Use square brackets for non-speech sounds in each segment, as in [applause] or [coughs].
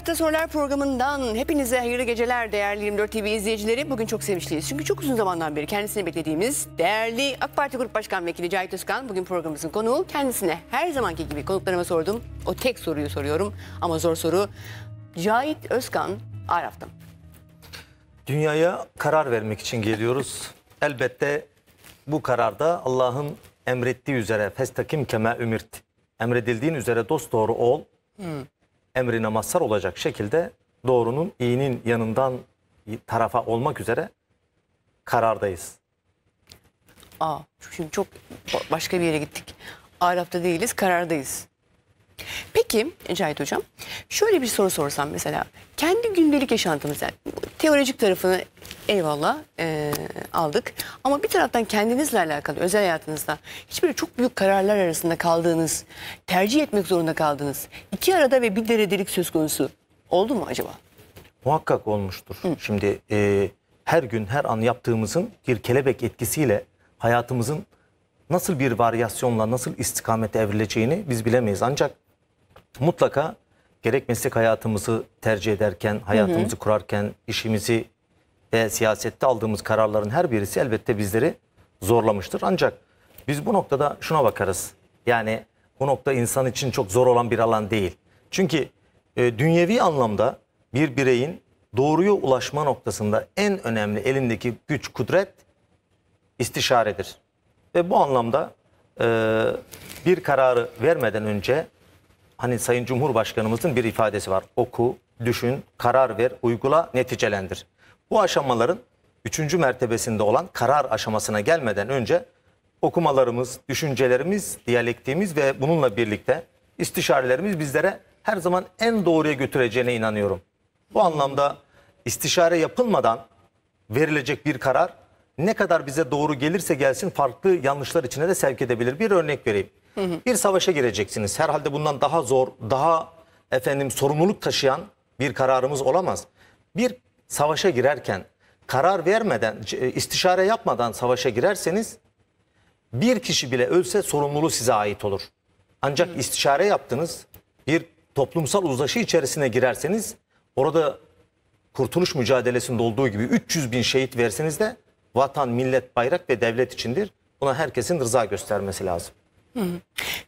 Sokakta Sorular programından hepinize hayırlı geceler değerli 24 TV izleyicileri. Bugün çok sevinçliyiz. Çünkü çok uzun zamandan beri kendisini beklediğimiz değerli AK Parti Grup Başkan Vekili Cahit Özkan bugün programımızın konuğu. Kendisine her zamanki gibi konuklarıma sordum. O tek soruyu soruyorum ama zor soru. Cahit Özkan Araf'tan. Dünyaya karar vermek için geliyoruz. Elbette bu kararda Allah'ın emrettiği üzere festakim keme ümirt. Emredildiğin üzere dost doğru ol. Hmm emrine mazhar olacak şekilde doğrunun iyinin yanından tarafa olmak üzere karardayız. Aa, şimdi çok başka bir yere gittik. Araf'ta değiliz, karardayız. Peki Cahit Hocam, şöyle bir soru sorsam mesela kendi gündelik yaşantımızda yani, teolojik tarafını eyvallah e, aldık. Ama bir taraftan kendinizle alakalı özel hayatınızda hiçbir çok büyük kararlar arasında kaldığınız, tercih etmek zorunda kaldığınız iki arada ve bir derecelik söz konusu oldu mu acaba? Muhakkak olmuştur. Hı. Şimdi e, her gün her an yaptığımızın bir kelebek etkisiyle hayatımızın nasıl bir varyasyonla nasıl istikamete evrileceğini biz bilemeyiz. Ancak mutlaka gerek meslek hayatımızı tercih ederken, hayatımızı hı hı. kurarken, işimizi ve siyasette aldığımız kararların her birisi elbette bizleri zorlamıştır. Ancak biz bu noktada şuna bakarız. Yani bu nokta insan için çok zor olan bir alan değil. Çünkü e, dünyevi anlamda bir bireyin doğruya ulaşma noktasında en önemli elindeki güç, kudret istişaredir. Ve bu anlamda e, bir kararı vermeden önce hani Sayın Cumhurbaşkanımızın bir ifadesi var. Oku, düşün, karar ver, uygula, neticelendir. Bu aşamaların üçüncü mertebesinde olan karar aşamasına gelmeden önce okumalarımız, düşüncelerimiz, diyalektiğimiz ve bununla birlikte istişarelerimiz bizlere her zaman en doğruya götüreceğine inanıyorum. Bu anlamda istişare yapılmadan verilecek bir karar ne kadar bize doğru gelirse gelsin farklı yanlışlar içine de sevk edebilir. Bir örnek vereyim. Bir savaşa gireceksiniz. Herhalde bundan daha zor, daha efendim sorumluluk taşıyan bir kararımız olamaz. Bir savaşa girerken karar vermeden, e, istişare yapmadan savaşa girerseniz bir kişi bile ölse sorumluluğu size ait olur. Ancak Hı. istişare yaptınız, bir toplumsal uzlaşı içerisine girerseniz orada kurtuluş mücadelesinde olduğu gibi 300 bin şehit verseniz de vatan, millet, bayrak ve devlet içindir. Buna herkesin rıza göstermesi lazım.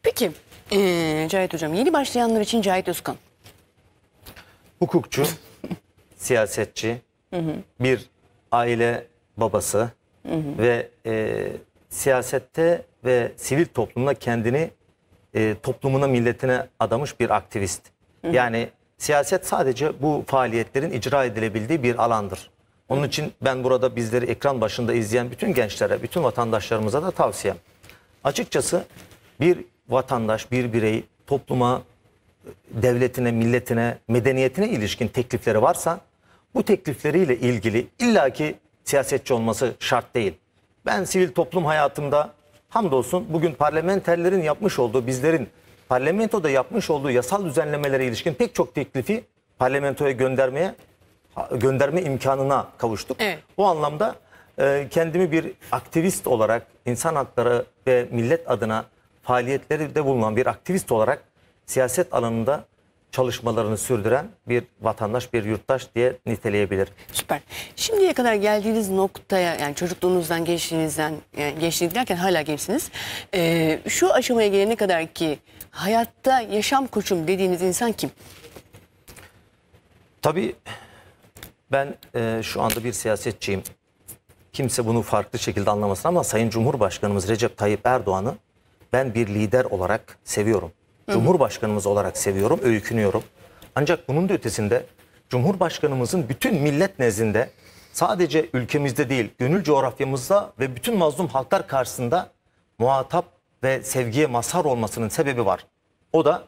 Peki ee, Cahit Hocam yeni başlayanlar için Cahit Özkan. Hukukçu, siyasetçi, hı hı. bir aile babası hı hı. ve e, siyasette ve sivil toplumda kendini e, toplumuna, milletine adamış bir aktivist. Hı hı. Yani siyaset sadece bu faaliyetlerin icra edilebildiği bir alandır. Onun için ben burada bizleri ekran başında izleyen bütün gençlere, bütün vatandaşlarımıza da tavsiyem. Açıkçası bir vatandaş, bir birey topluma, devletine, milletine, medeniyetine ilişkin teklifleri varsa bu teklifleriyle ilgili illaki siyasetçi olması şart değil. Ben sivil toplum hayatımda hamdolsun bugün parlamenterlerin yapmış olduğu bizlerin parlamentoda yapmış olduğu yasal düzenlemelere ilişkin pek çok teklifi parlamentoya göndermeye gönderme imkanına kavuştuk. Evet. O anlamda e, kendimi bir aktivist olarak insan hakları ve millet adına faaliyetleri de bulunan bir aktivist olarak siyaset alanında çalışmalarını sürdüren bir vatandaş, bir yurttaş diye niteleyebilirim. Süper. Şimdiye kadar geldiğiniz noktaya yani çocukluğunuzdan, gençliğinizden, yani e, gençliğiniz derken hala gençsiniz. E, şu aşamaya gelene kadar ki hayatta yaşam koçum dediğiniz insan kim? Tabii ben e, şu anda bir siyasetçiyim. Kimse bunu farklı şekilde anlamasın ama Sayın Cumhurbaşkanımız Recep Tayyip Erdoğan'ı ben bir lider olarak seviyorum. Cumhurbaşkanımız olarak seviyorum, öykünüyorum. Ancak bunun da ötesinde Cumhurbaşkanımızın bütün millet nezdinde sadece ülkemizde değil, gönül coğrafyamızda ve bütün mazlum halklar karşısında muhatap ve sevgiye mazhar olmasının sebebi var. O da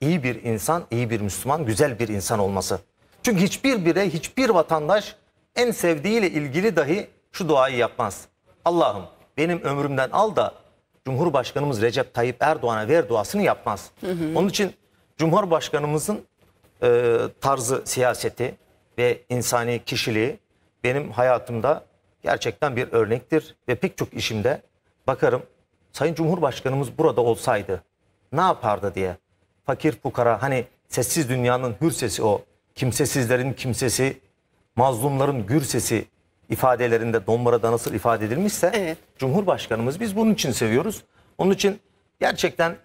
iyi bir insan, iyi bir Müslüman, güzel bir insan olması. Çünkü hiçbir birey, hiçbir vatandaş en sevdiğiyle ilgili dahi şu duayı yapmaz. Allah'ım benim ömrümden al da Cumhurbaşkanımız Recep Tayyip Erdoğan'a ver duasını yapmaz. Hı hı. Onun için Cumhurbaşkanımızın e, tarzı, siyaseti ve insani kişiliği benim hayatımda gerçekten bir örnektir. Ve pek çok işimde bakarım Sayın Cumhurbaşkanımız burada olsaydı ne yapardı diye. Fakir fukara hani sessiz dünyanın hür sesi o. Kimsesizlerin kimsesi, mazlumların gür sesi ifadelerinde Donbara'da nasıl ifade edilmişse evet. Cumhurbaşkanımız biz bunun için seviyoruz. Onun için gerçekten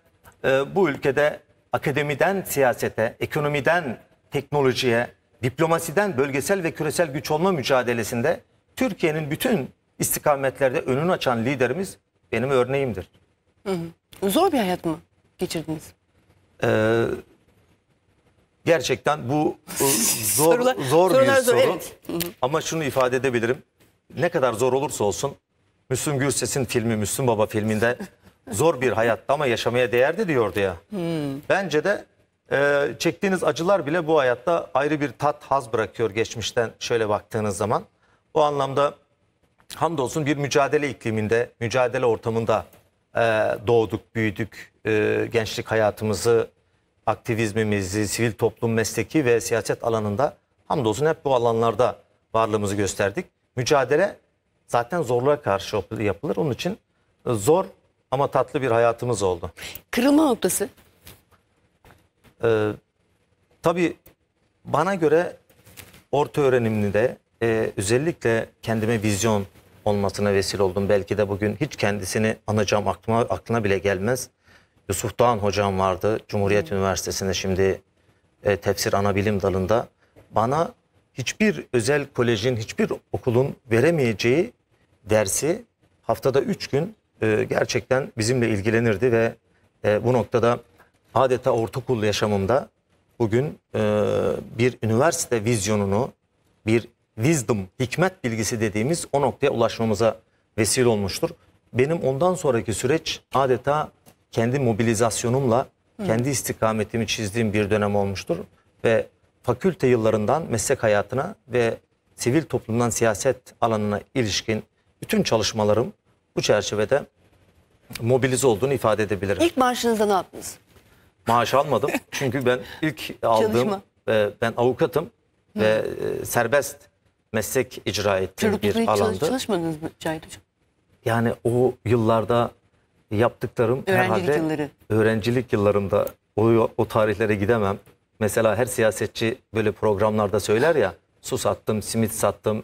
e, bu ülkede akademiden siyasete, ekonomiden teknolojiye, diplomasiden bölgesel ve küresel güç olma mücadelesinde Türkiye'nin bütün istikametlerde önünü açan liderimiz benim örneğimdir. Hı hı. Zor bir hayat mı geçirdiniz? Ee, Gerçekten bu [laughs] zor, zor bir soru. Ama şunu ifade edebilirim. Ne kadar zor olursa olsun Müslüm Gürses'in filmi Müslüm Baba filminde [laughs] zor bir hayatta ama yaşamaya değerdi diyordu ya. Bence de e, çektiğiniz acılar bile bu hayatta ayrı bir tat haz bırakıyor geçmişten şöyle baktığınız zaman. O anlamda hamdolsun bir mücadele ikliminde, mücadele ortamında e, doğduk, büyüdük, e, gençlik hayatımızı aktivizmimizi, sivil toplum mesleki ve siyaset alanında hamdolsun hep bu alanlarda varlığımızı gösterdik. Mücadele zaten zorluğa karşı yapılır. Onun için e, zor ama tatlı bir hayatımız oldu. Kırılma noktası? Ee, tabii bana göre orta öğrenimde e, özellikle kendime vizyon olmasına vesile oldum. Belki de bugün hiç kendisini anacağım aklıma, aklına bile gelmez. Yusuf Doğan hocam vardı Cumhuriyet hmm. Üniversitesi'nde şimdi e, tefsir Anabilim dalında. Bana hiçbir özel kolejin, hiçbir okulun veremeyeceği dersi haftada üç gün e, gerçekten bizimle ilgilenirdi ve e, bu noktada adeta ortaokul yaşamımda bugün e, bir üniversite vizyonunu, bir wisdom, hikmet bilgisi dediğimiz o noktaya ulaşmamıza vesile olmuştur. Benim ondan sonraki süreç adeta kendi mobilizasyonumla kendi istikametimi çizdiğim bir dönem olmuştur. Ve fakülte yıllarından meslek hayatına ve sivil toplumdan siyaset alanına ilişkin bütün çalışmalarım bu çerçevede mobilize olduğunu ifade edebilirim. İlk maaşınızda ne yaptınız? Maaş almadım [laughs] çünkü ben ilk aldığım e, ben avukatım Hı. ve e, serbest meslek icra ettiğim Çocuk bir alandı. Çalışmadınız mı Cahit Hocam? Yani o yıllarda yaptıklarım öğrencilik herhalde yılları. öğrencilik yıllarımda o, o tarihlere gidemem. Mesela her siyasetçi böyle programlarda söyler ya su sattım, simit sattım,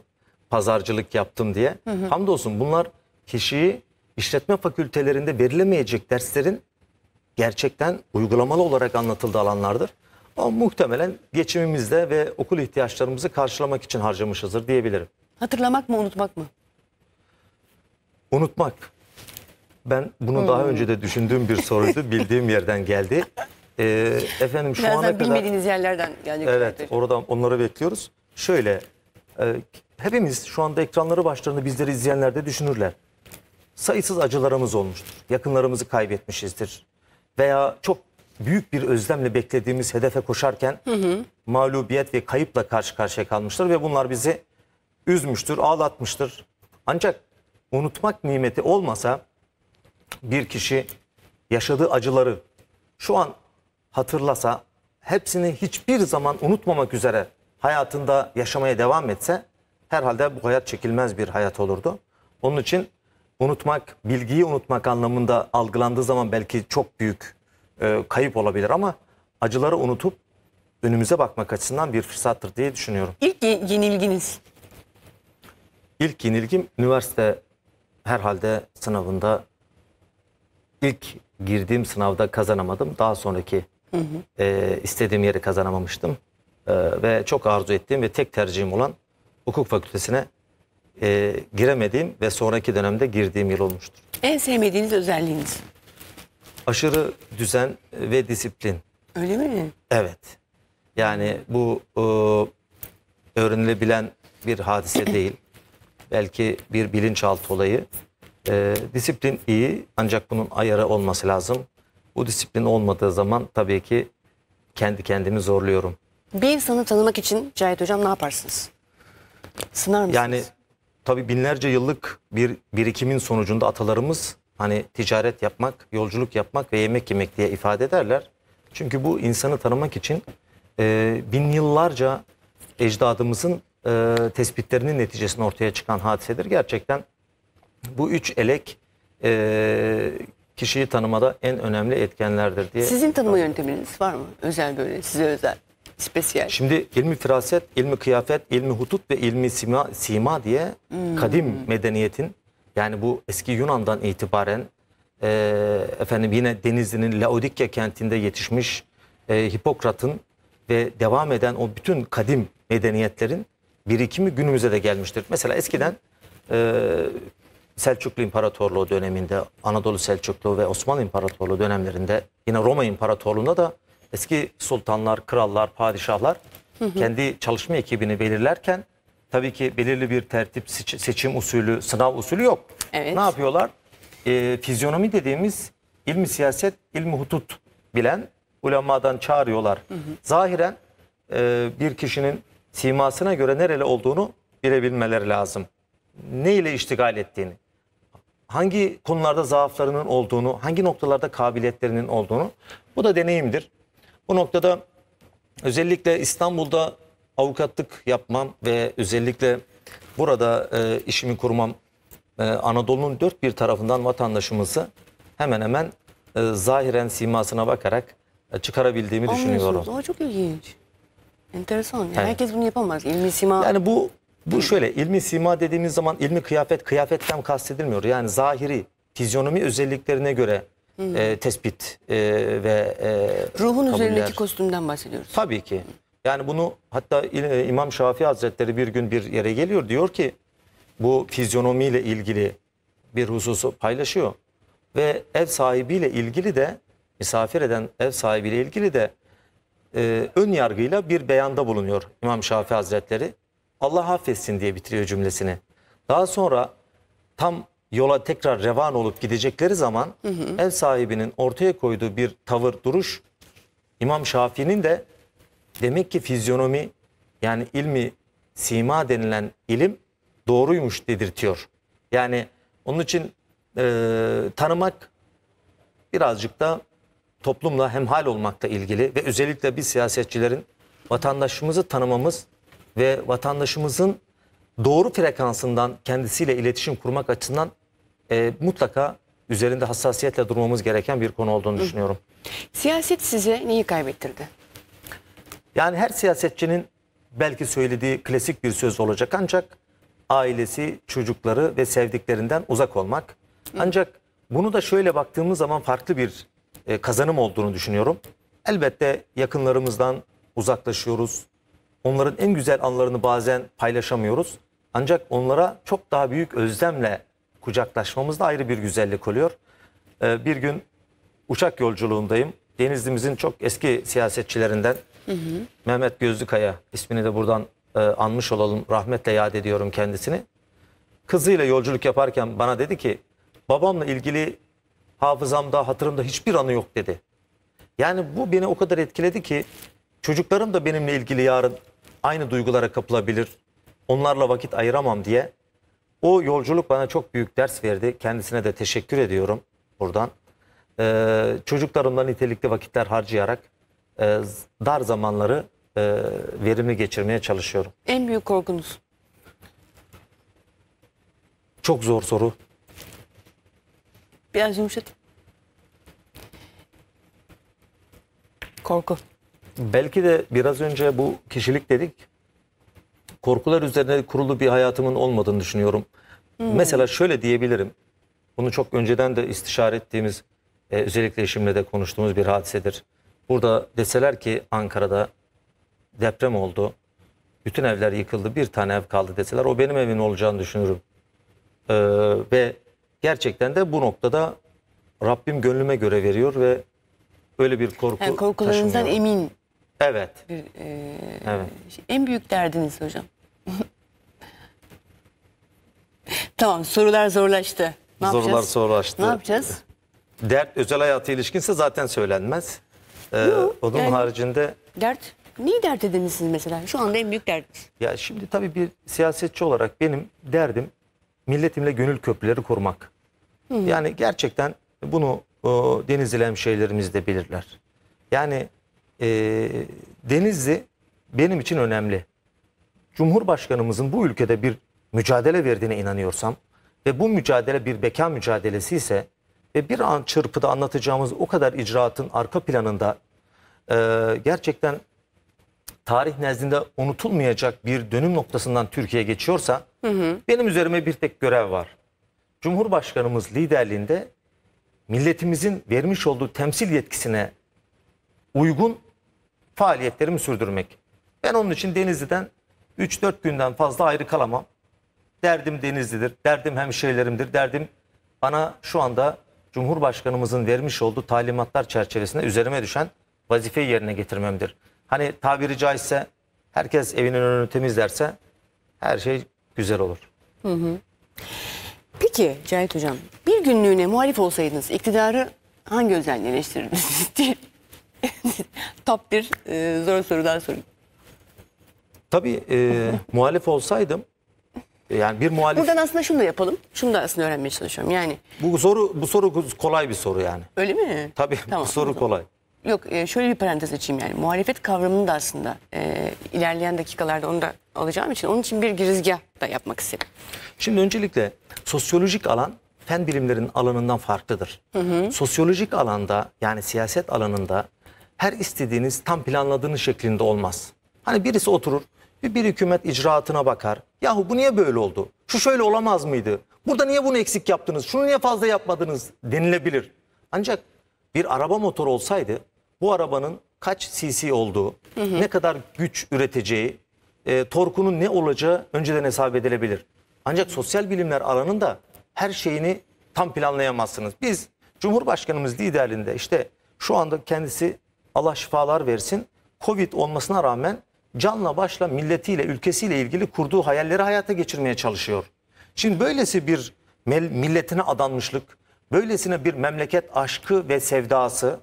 pazarcılık yaptım diye. Hı hı. Hamdolsun bunlar kişiyi işletme fakültelerinde verilemeyecek derslerin gerçekten uygulamalı olarak anlatıldığı alanlardır. Ama muhtemelen geçimimizde ve okul ihtiyaçlarımızı karşılamak için harcamışızdır diyebilirim. Hatırlamak mı unutmak mı? Unutmak. Ben bunu daha hmm. önce de düşündüğüm bir soruydu. [laughs] Bildiğim yerden geldi. E, efendim şu Birazdan ana kadar... bilmediğiniz yerlerden gelecek. Evet olarak. oradan onları bekliyoruz. Şöyle e, hepimiz şu anda ekranları başlarında bizleri izleyenler de düşünürler. Sayısız acılarımız olmuştur. Yakınlarımızı kaybetmişizdir. Veya çok büyük bir özlemle beklediğimiz hedefe koşarken hı hı. mağlubiyet ve kayıpla karşı karşıya kalmıştır ve bunlar bizi üzmüştür, ağlatmıştır. Ancak unutmak nimeti olmasa bir kişi yaşadığı acıları şu an hatırlasa hepsini hiçbir zaman unutmamak üzere hayatında yaşamaya devam etse herhalde bu hayat çekilmez bir hayat olurdu. Onun için unutmak, bilgiyi unutmak anlamında algılandığı zaman belki çok büyük e, kayıp olabilir ama acıları unutup önümüze bakmak açısından bir fırsattır diye düşünüyorum. İlk yenilginiz? İlk yenilgim üniversite herhalde sınavında ilk girdiğim sınavda kazanamadım. Daha sonraki hı hı. E, istediğim yeri kazanamamıştım. E, ve çok arzu ettiğim ve tek tercihim olan hukuk fakültesine e, giremediğim ve sonraki dönemde girdiğim yıl olmuştur. En sevmediğiniz özelliğiniz? Aşırı düzen ve disiplin. Öyle mi? Evet. Yani bu e, öğrenilebilen bir hadise değil. Belki bir bilinçaltı olayı. E, disiplin iyi ancak bunun ayarı olması lazım. Bu disiplin olmadığı zaman tabii ki kendi kendimi zorluyorum. Bir insanı tanımak için Cahit Hocam ne yaparsınız? Sınar mısınız? Yani tabii binlerce yıllık bir birikimin sonucunda atalarımız hani ticaret yapmak, yolculuk yapmak ve yemek yemek diye ifade ederler. Çünkü bu insanı tanımak için e, bin yıllarca ecdadımızın e, tespitlerinin neticesinde ortaya çıkan hadisedir. Gerçekten bu üç elek e, kişiyi tanımada en önemli etkenlerdir diye. Sizin tanıma yönteminiz var mı? Özel böyle size özel. Spesiyel. Şimdi ilmi firaset, ilmi kıyafet, ilmi hutut ve ilmi sima, sima diye hmm. kadim medeniyetin yani bu eski Yunan'dan itibaren e, efendim yine Denizli'nin Laodikya kentinde yetişmiş e, Hipokrat'ın ve devam eden o bütün kadim medeniyetlerin birikimi günümüze de gelmiştir. Mesela eskiden e, Selçuklu İmparatorluğu döneminde, Anadolu Selçuklu ve Osmanlı İmparatorluğu dönemlerinde yine Roma İmparatorluğu'nda da eski sultanlar, krallar, padişahlar hı hı. kendi çalışma ekibini belirlerken tabii ki belirli bir tertip, seçim usulü, sınav usulü yok. Evet. Ne yapıyorlar? E, fizyonomi dediğimiz ilmi siyaset, ilmi hutut bilen ulemadan çağırıyorlar. Hı hı. Zahiren e, bir kişinin simasına göre nereli olduğunu bilebilmeleri lazım. Ne ile iştigal ettiğini hangi konularda zaaflarının olduğunu, hangi noktalarda kabiliyetlerinin olduğunu. Bu da deneyimdir. Bu noktada özellikle İstanbul'da avukatlık yapmam ve özellikle burada e, işimi kurmam e, Anadolu'nun dört bir tarafından vatandaşımızı hemen hemen e, zahiren simasına bakarak e, çıkarabildiğimi düşünüyorum. Aa, çok ilginç. Enteresan. Yani evet. Herkes bunu yapamaz. İlmi sima... Yani bu bu şöyle ilmi sima dediğimiz zaman ilmi kıyafet kıyafetten kastedilmiyor. Yani zahiri fizyonomi özelliklerine göre e, tespit e, ve e, Ruhun kabuller. üzerindeki kostümden bahsediyoruz. Tabii ki. Yani bunu hatta e, İmam Şafii Hazretleri bir gün bir yere geliyor diyor ki bu fizyonomiyle ilgili bir hususu paylaşıyor. Ve ev sahibiyle ilgili de misafir eden ev sahibiyle ilgili de e, ön yargıyla bir beyanda bulunuyor İmam Şafii Hazretleri. Allah affetsin diye bitiriyor cümlesini. Daha sonra tam yola tekrar revan olup gidecekleri zaman hı hı. ev sahibinin ortaya koyduğu bir tavır duruş İmam Şafii'nin de demek ki fizyonomi yani ilmi sima denilen ilim doğruymuş dedirtiyor. Yani onun için e, tanımak birazcık da toplumla hemhal olmakla ilgili ve özellikle biz siyasetçilerin vatandaşımızı tanımamız ve vatandaşımızın doğru frekansından kendisiyle iletişim kurmak açısından e, mutlaka üzerinde hassasiyetle durmamız gereken bir konu olduğunu düşünüyorum. Siyaset size neyi kaybettirdi? Yani her siyasetçinin belki söylediği klasik bir söz olacak ancak ailesi, çocukları ve sevdiklerinden uzak olmak. Ancak bunu da şöyle baktığımız zaman farklı bir e, kazanım olduğunu düşünüyorum. Elbette yakınlarımızdan uzaklaşıyoruz, onların en güzel anlarını bazen paylaşamıyoruz. Ancak onlara çok daha büyük özlemle kucaklaşmamız da ayrı bir güzellik oluyor. Ee, bir gün uçak yolculuğundayım. Denizli'mizin çok eski siyasetçilerinden hı hı. Mehmet Gözlükaya ismini de buradan e, anmış olalım. Rahmetle yad ediyorum kendisini. Kızıyla yolculuk yaparken bana dedi ki babamla ilgili hafızamda hatırımda hiçbir anı yok dedi. Yani bu beni o kadar etkiledi ki çocuklarım da benimle ilgili yarın aynı duygulara kapılabilir, onlarla vakit ayıramam diye. O yolculuk bana çok büyük ders verdi. Kendisine de teşekkür ediyorum buradan. Ee, çocuklarımla nitelikli vakitler harcayarak e, dar zamanları e, verimli geçirmeye çalışıyorum. En büyük korkunuz? Çok zor soru. Biraz yumuşatın. Korku belki de biraz önce bu kişilik dedik. Korkular üzerine kurulu bir hayatımın olmadığını düşünüyorum. Hmm. Mesela şöyle diyebilirim. Bunu çok önceden de istişare ettiğimiz, e, özellikle eşimle de konuştuğumuz bir hadisedir. Burada deseler ki Ankara'da deprem oldu. Bütün evler yıkıldı. Bir tane ev kaldı deseler o benim evim olacağını düşünürüm. Ee, ve gerçekten de bu noktada Rabbim gönlüme göre veriyor ve öyle bir korku yani korkularınızdan taşımıyor. emin Evet. Bir, e, evet. Şey, en büyük derdiniz hocam. [laughs] tamam sorular zorlaştı. Ne Zorular yapacağız? zorlaştı. Ne yapacağız? Dert özel hayatı ilişkinse zaten söylenmez. Ee, Yo, onun yani, haricinde... Dert, neyi dert edinmişsiniz mesela? Şu anda en büyük derdiniz. Ya şimdi tabii bir siyasetçi olarak benim derdim milletimle gönül köprüleri kurmak. Hı hmm. Yani gerçekten bunu o, Denizli hemşehrilerimiz de bilirler. Yani e, Denizli benim için önemli. Cumhurbaşkanımızın bu ülkede bir mücadele verdiğine inanıyorsam ve bu mücadele bir beka mücadelesi ise ve bir an çırpıda anlatacağımız o kadar icraatın arka planında e, gerçekten tarih nezdinde unutulmayacak bir dönüm noktasından Türkiye geçiyorsa hı hı. benim üzerime bir tek görev var. Cumhurbaşkanımız liderliğinde milletimizin vermiş olduğu temsil yetkisine uygun faaliyetlerimi sürdürmek. Ben onun için Denizli'den 3-4 günden fazla ayrı kalamam. Derdim Denizli'dir, derdim hemşehrilerimdir, derdim bana şu anda Cumhurbaşkanımızın vermiş olduğu talimatlar çerçevesinde üzerime düşen vazifeyi yerine getirmemdir. Hani tabiri caizse herkes evinin önünü temizlerse her şey güzel olur. Hı hı. Peki Cahit Hocam bir günlüğüne muhalif olsaydınız iktidarı hangi özelliği eleştirirdiniz [laughs] [laughs] Top bir e, zor sorudan sorayım. Tabii e, [laughs] muhalif olsaydım e, yani bir muhalif... Buradan aslında şunu da yapalım. Şunu da aslında öğrenmeye çalışıyorum. Yani bu soru bu soru kolay bir soru yani. Öyle mi? Tabii tamam, bu soru kolay. Yok e, şöyle bir parantez açayım yani. Muhalefet kavramını da aslında e, ilerleyen dakikalarda onu da alacağım için onun için bir girizgah da yapmak istedim. Şimdi öncelikle sosyolojik alan fen bilimlerinin alanından farklıdır. Hı hı. Sosyolojik alanda yani siyaset alanında her istediğiniz tam planladığınız şeklinde olmaz. Hani birisi oturur bir, bir hükümet icraatına bakar. Yahu bu niye böyle oldu? Şu şöyle olamaz mıydı? Burada niye bunu eksik yaptınız? Şunu niye fazla yapmadınız denilebilir. Ancak bir araba motor olsaydı bu arabanın kaç cc olduğu, hı hı. ne kadar güç üreteceği, e, torkunun ne olacağı önceden hesap edilebilir. Ancak sosyal bilimler alanında her şeyini tam planlayamazsınız. Biz Cumhurbaşkanımız liderliğinde işte şu anda kendisi Allah şifalar versin. Covid olmasına rağmen canla başla milletiyle, ülkesiyle ilgili kurduğu hayalleri hayata geçirmeye çalışıyor. Şimdi böylesi bir milletine adanmışlık, böylesine bir memleket aşkı ve sevdası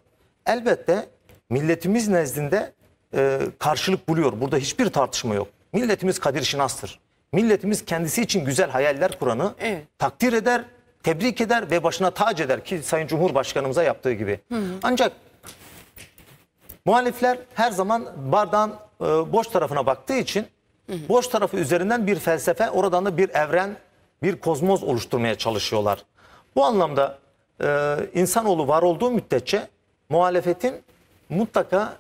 elbette milletimiz nezdinde e, karşılık buluyor. Burada hiçbir tartışma yok. Milletimiz Kadir Şinas'tır. Milletimiz kendisi için güzel hayaller kuranı evet. takdir eder, tebrik eder ve başına tac eder ki Sayın Cumhurbaşkanımıza yaptığı gibi. Hı hı. Ancak Muhalifler her zaman bardağın e, boş tarafına baktığı için boş tarafı üzerinden bir felsefe, oradan da bir evren, bir kozmoz oluşturmaya çalışıyorlar. Bu anlamda e, insanoğlu var olduğu müddetçe muhalefetin mutlaka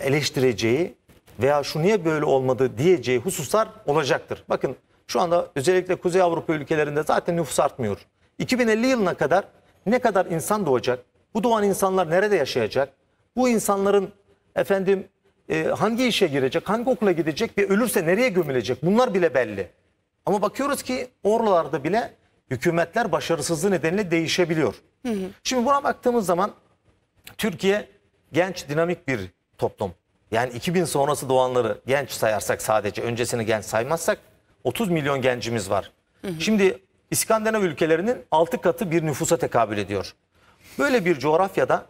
eleştireceği veya şu niye böyle olmadı diyeceği hususlar olacaktır. Bakın şu anda özellikle Kuzey Avrupa ülkelerinde zaten nüfus artmıyor. 2050 yılına kadar ne kadar insan doğacak? Bu doğan insanlar nerede yaşayacak? Bu insanların efendim e, hangi işe girecek, hangi okula gidecek ve ölürse nereye gömülecek bunlar bile belli. Ama bakıyoruz ki oralarda bile hükümetler başarısızlığı nedeniyle değişebiliyor. Hı hı. Şimdi buna baktığımız zaman Türkiye genç dinamik bir toplum. Yani 2000 sonrası doğanları genç sayarsak sadece öncesini genç saymazsak 30 milyon gencimiz var. Hı hı. Şimdi İskandinav ülkelerinin 6 katı bir nüfusa tekabül ediyor. Böyle bir coğrafyada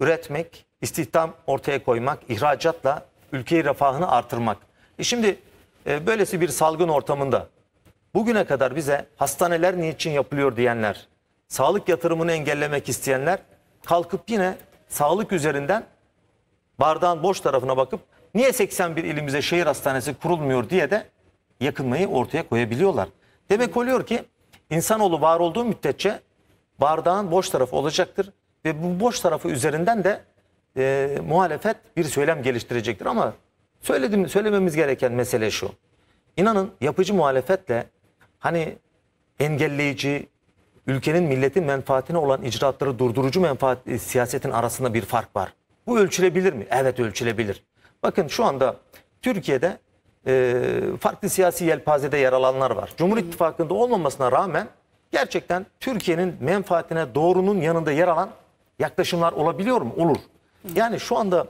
üretmek, istihdam ortaya koymak, ihracatla ülkeyi refahını artırmak. E şimdi e, böylesi bir salgın ortamında bugüne kadar bize hastaneler niçin yapılıyor diyenler, sağlık yatırımını engellemek isteyenler kalkıp yine sağlık üzerinden bardağın boş tarafına bakıp niye 81 ilimize şehir hastanesi kurulmuyor diye de yakınmayı ortaya koyabiliyorlar. Demek oluyor ki insanoğlu var olduğu müddetçe bardağın boş tarafı olacaktır ve bu boş tarafı üzerinden de e, muhalefet bir söylem geliştirecektir ama söyledim söylememiz gereken mesele şu. İnanın yapıcı muhalefetle hani engelleyici ülkenin milletin menfaatine olan icraatları durdurucu menfaat e, siyasetin arasında bir fark var. Bu ölçülebilir mi? Evet ölçülebilir. Bakın şu anda Türkiye'de e, farklı siyasi yelpazede yer alanlar var. Cumhur İttifakı'nda olmamasına rağmen gerçekten Türkiye'nin menfaatine doğrunun yanında yer alan yaklaşımlar olabiliyor mu? Olur. Yani şu anda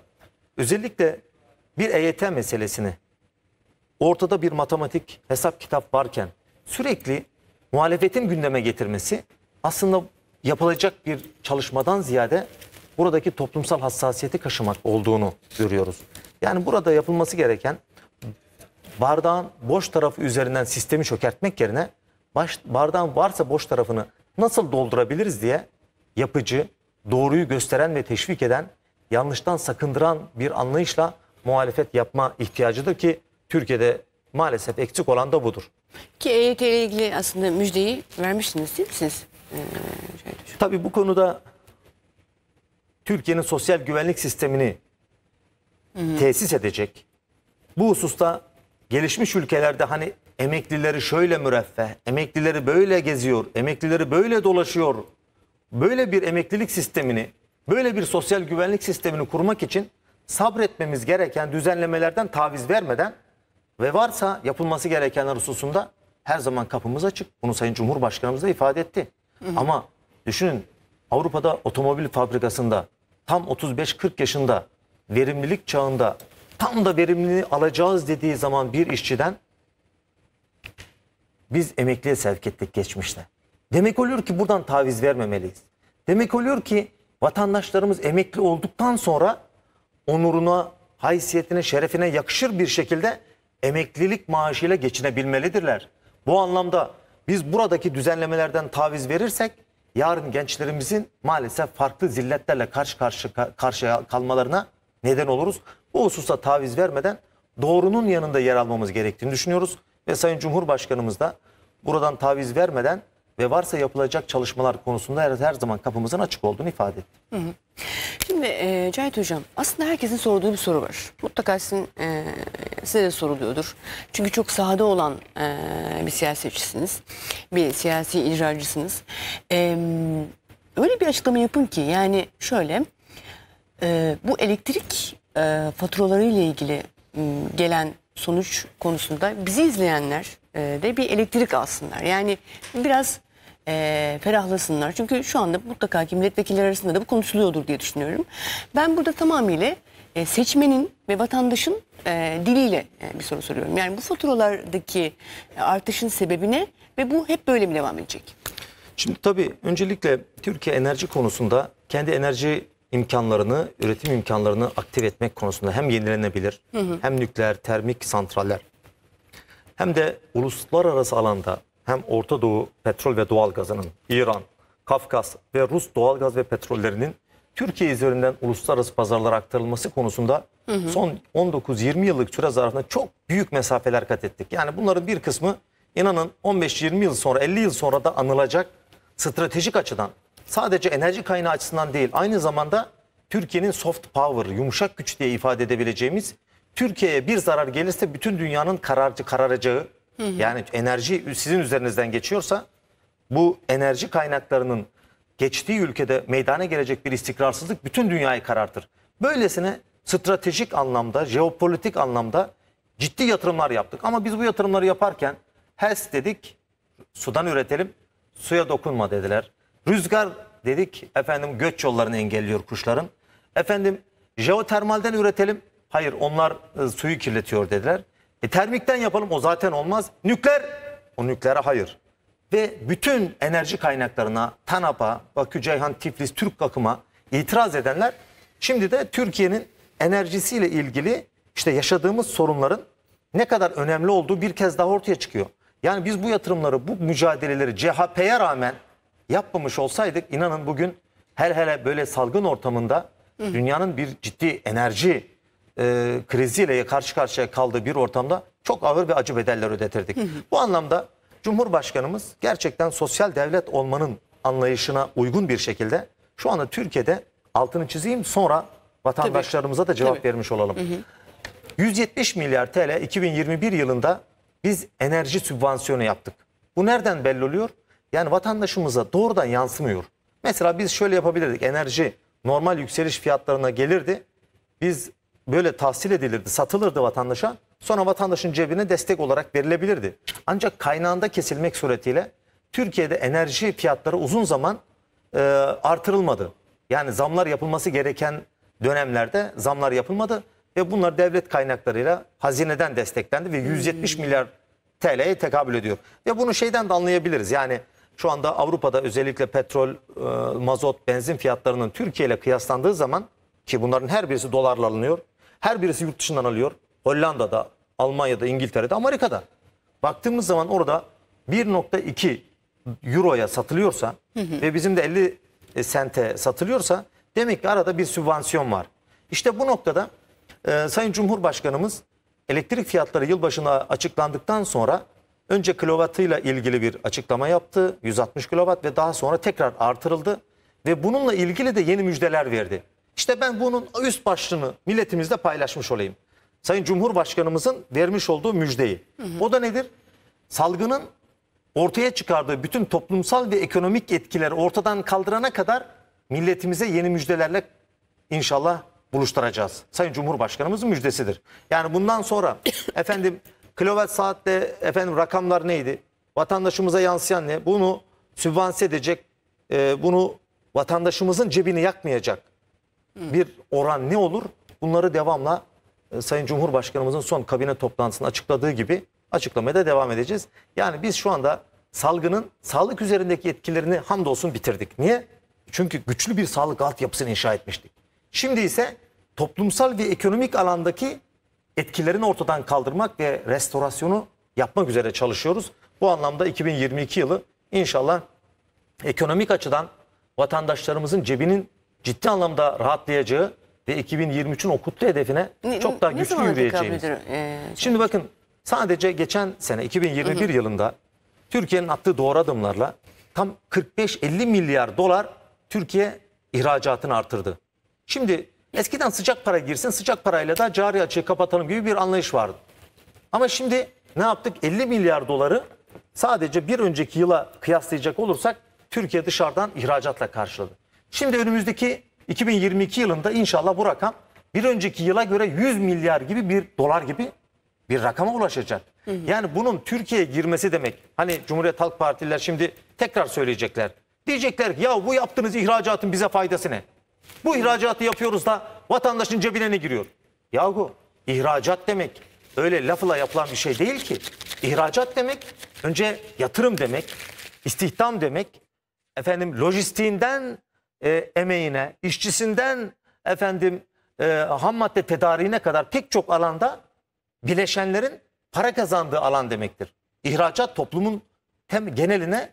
özellikle bir EYT meselesini ortada bir matematik hesap kitap varken sürekli muhalefetin gündeme getirmesi aslında yapılacak bir çalışmadan ziyade buradaki toplumsal hassasiyeti kaşımak olduğunu görüyoruz. Yani burada yapılması gereken bardağın boş tarafı üzerinden sistemi çökertmek yerine baş, bardağın varsa boş tarafını nasıl doldurabiliriz diye yapıcı, doğruyu gösteren ve teşvik eden yanlıştan sakındıran bir anlayışla muhalefet yapma ihtiyacıdır ki Türkiye'de maalesef eksik olan da budur. Ki EYT ile ilgili aslında müjdeyi vermişsiniz değil mi siz? Ee, Tabii bu konuda Türkiye'nin sosyal güvenlik sistemini Hı -hı. tesis edecek. Bu hususta gelişmiş ülkelerde hani emeklileri şöyle müreffeh, emeklileri böyle geziyor, emeklileri böyle dolaşıyor. Böyle bir emeklilik sistemini Böyle bir sosyal güvenlik sistemini kurmak için sabretmemiz gereken düzenlemelerden taviz vermeden ve varsa yapılması gerekenler hususunda her zaman kapımız açık. Bunu Sayın Cumhurbaşkanımız da ifade etti. Hı hı. Ama düşünün Avrupa'da otomobil fabrikasında tam 35-40 yaşında verimlilik çağında tam da verimliliği alacağız dediği zaman bir işçiden biz emekliye sevk ettik geçmişte. Demek oluyor ki buradan taviz vermemeliyiz. Demek oluyor ki vatandaşlarımız emekli olduktan sonra onuruna, haysiyetine, şerefine yakışır bir şekilde emeklilik maaşıyla geçinebilmelidirler. Bu anlamda biz buradaki düzenlemelerden taviz verirsek yarın gençlerimizin maalesef farklı zilletlerle karşı karşı karşıya kalmalarına neden oluruz. Bu hususa taviz vermeden doğrunun yanında yer almamız gerektiğini düşünüyoruz ve Sayın Cumhurbaşkanımız da buradan taviz vermeden ve varsa yapılacak çalışmalar konusunda her, her zaman kapımızın açık olduğunu ifade etti. Hı hı. Şimdi e, Cahit Hocam aslında herkesin sorduğu bir soru var. Mutlaka sizin, e, size de soruluyordur. Çünkü çok sahada olan e, bir siyasetçisiniz. Bir siyasi icracısınız. E, öyle bir açıklama yapın ki yani şöyle e, bu elektrik e, faturaları ile ilgili e, gelen sonuç konusunda bizi izleyenler e, de bir elektrik alsınlar. Yani biraz e, ferahlasınlar. Çünkü şu anda mutlaka ki milletvekilleri arasında da bu konuşuluyordur diye düşünüyorum. Ben burada tamamıyla e, seçmenin ve vatandaşın e, diliyle e, bir soru soruyorum. Yani bu faturalardaki artışın sebebine ve bu hep böyle mi devam edecek? Şimdi tabii öncelikle Türkiye enerji konusunda kendi enerji imkanlarını, üretim imkanlarını aktif etmek konusunda hem yenilenebilir, hı hı. hem nükleer, termik santraller, hem de uluslararası alanda hem Orta Doğu petrol ve doğal gazının, İran, Kafkas ve Rus doğal gaz ve petrollerinin Türkiye üzerinden uluslararası pazarlara aktarılması konusunda hı hı. son 19-20 yıllık süre zarfında çok büyük mesafeler kat ettik. Yani bunların bir kısmı inanın 15-20 yıl sonra 50 yıl sonra da anılacak stratejik açıdan sadece enerji kaynağı açısından değil aynı zamanda Türkiye'nin soft power yumuşak güç diye ifade edebileceğimiz Türkiye'ye bir zarar gelirse bütün dünyanın kararcı kararacağı Hı Yani enerji sizin üzerinizden geçiyorsa bu enerji kaynaklarının geçtiği ülkede meydana gelecek bir istikrarsızlık bütün dünyayı karartır. Böylesine stratejik anlamda, jeopolitik anlamda ciddi yatırımlar yaptık. Ama biz bu yatırımları yaparken HES dedik, sudan üretelim, suya dokunma dediler. Rüzgar dedik, efendim göç yollarını engelliyor kuşların. Efendim jeotermalden üretelim, hayır onlar e, suyu kirletiyor dediler. E, termikten yapalım o zaten olmaz. Nükleer o nükleere hayır. Ve bütün enerji kaynaklarına TANAP'a, Bakü, Ceyhan, Tiflis, Türk akıma itiraz edenler şimdi de Türkiye'nin enerjisiyle ilgili işte yaşadığımız sorunların ne kadar önemli olduğu bir kez daha ortaya çıkıyor. Yani biz bu yatırımları, bu mücadeleleri CHP'ye rağmen yapmamış olsaydık inanın bugün her hele böyle salgın ortamında dünyanın bir ciddi enerji e, kriziyle karşı karşıya kaldığı bir ortamda çok ağır ve acı bedeller ödetirdik. Bu anlamda Cumhurbaşkanımız gerçekten sosyal devlet olmanın anlayışına uygun bir şekilde şu anda Türkiye'de altını çizeyim sonra vatandaşlarımıza da cevap Tabii. vermiş olalım. Hı hı. 170 milyar TL 2021 yılında biz enerji sübvansiyonu yaptık. Bu nereden belli oluyor? Yani vatandaşımıza doğrudan yansımıyor. Mesela biz şöyle yapabilirdik. Enerji normal yükseliş fiyatlarına gelirdi. Biz böyle tahsil edilirdi, satılırdı vatandaşa. Sonra vatandaşın cebine destek olarak verilebilirdi. Ancak kaynağında kesilmek suretiyle Türkiye'de enerji fiyatları uzun zaman e, artırılmadı. Yani zamlar yapılması gereken dönemlerde zamlar yapılmadı ve bunlar devlet kaynaklarıyla hazineden desteklendi ve 170 hmm. milyar TL'ye tekabül ediyor. Ve bunu şeyden de anlayabiliriz. Yani şu anda Avrupa'da özellikle petrol, e, mazot, benzin fiyatlarının Türkiye ile kıyaslandığı zaman ki bunların her birisi dolarla alınıyor. Her birisi yurt dışından alıyor. Hollanda'da, Almanya'da, İngiltere'de, Amerika'da. Baktığımız zaman orada 1.2 euroya satılıyorsa hı hı. ve bizim de 50 e, sente satılıyorsa demek ki arada bir sübvansiyon var. İşte bu noktada e, Sayın Cumhurbaşkanımız elektrik fiyatları yılbaşına açıklandıktan sonra önce kilovatıyla ilgili bir açıklama yaptı. 160 kilovat ve daha sonra tekrar artırıldı ve bununla ilgili de yeni müjdeler verdi. İşte ben bunun üst başlığını milletimizle paylaşmış olayım. Sayın Cumhurbaşkanımızın vermiş olduğu müjdeyi. Hı hı. O da nedir? Salgının ortaya çıkardığı bütün toplumsal ve ekonomik etkileri ortadan kaldırana kadar milletimize yeni müjdelerle inşallah buluşturacağız. Sayın Cumhurbaşkanımızın müjdesidir. Yani bundan sonra [coughs] efendim klovet saatte efendim rakamlar neydi? Vatandaşımıza yansıyan ne? Bunu sübvanse edecek, e, bunu vatandaşımızın cebini yakmayacak bir oran ne olur? Bunları devamla e, Sayın Cumhurbaşkanımızın son kabine toplantısında açıkladığı gibi açıklamaya da devam edeceğiz. Yani biz şu anda salgının sağlık üzerindeki etkilerini hamdolsun bitirdik. Niye? Çünkü güçlü bir sağlık altyapısını inşa etmiştik. Şimdi ise toplumsal ve ekonomik alandaki etkilerini ortadan kaldırmak ve restorasyonu yapmak üzere çalışıyoruz. Bu anlamda 2022 yılı inşallah ekonomik açıdan vatandaşlarımızın cebinin ciddi anlamda rahatlayacağı ve 2023'ün o hedefine ne, çok daha ne güçlü yürüyeceğimiz. Ee, şey- Şimdi bakın sadece geçen sene 2021 hı hı. yılında Türkiye'nin attığı doğru adımlarla tam 45-50 milyar dolar Türkiye ihracatını artırdı. Şimdi eskiden sıcak para girsin sıcak parayla da cari açığı kapatalım gibi bir anlayış vardı. Ama şimdi ne yaptık? 50 milyar doları sadece bir önceki yıla kıyaslayacak olursak Türkiye dışarıdan ihracatla karşıladı. Şimdi önümüzdeki 2022 yılında inşallah bu rakam bir önceki yıla göre 100 milyar gibi bir dolar gibi bir rakama ulaşacak. Hı hı. Yani bunun Türkiye'ye girmesi demek. Hani Cumhuriyet Halk Partililer şimdi tekrar söyleyecekler. Diyecekler ki ya bu yaptığınız ihracatın bize faydası ne? Bu ihracatı yapıyoruz da vatandaşın cebine ne giriyor? Yahu ihracat demek öyle lafla yapılan bir şey değil ki. İhracat demek önce yatırım demek, istihdam demek, efendim lojistiğinden e, emeğine, işçisinden efendim e, ham madde tedariğine kadar pek çok alanda bileşenlerin para kazandığı alan demektir. İhracat toplumun tem geneline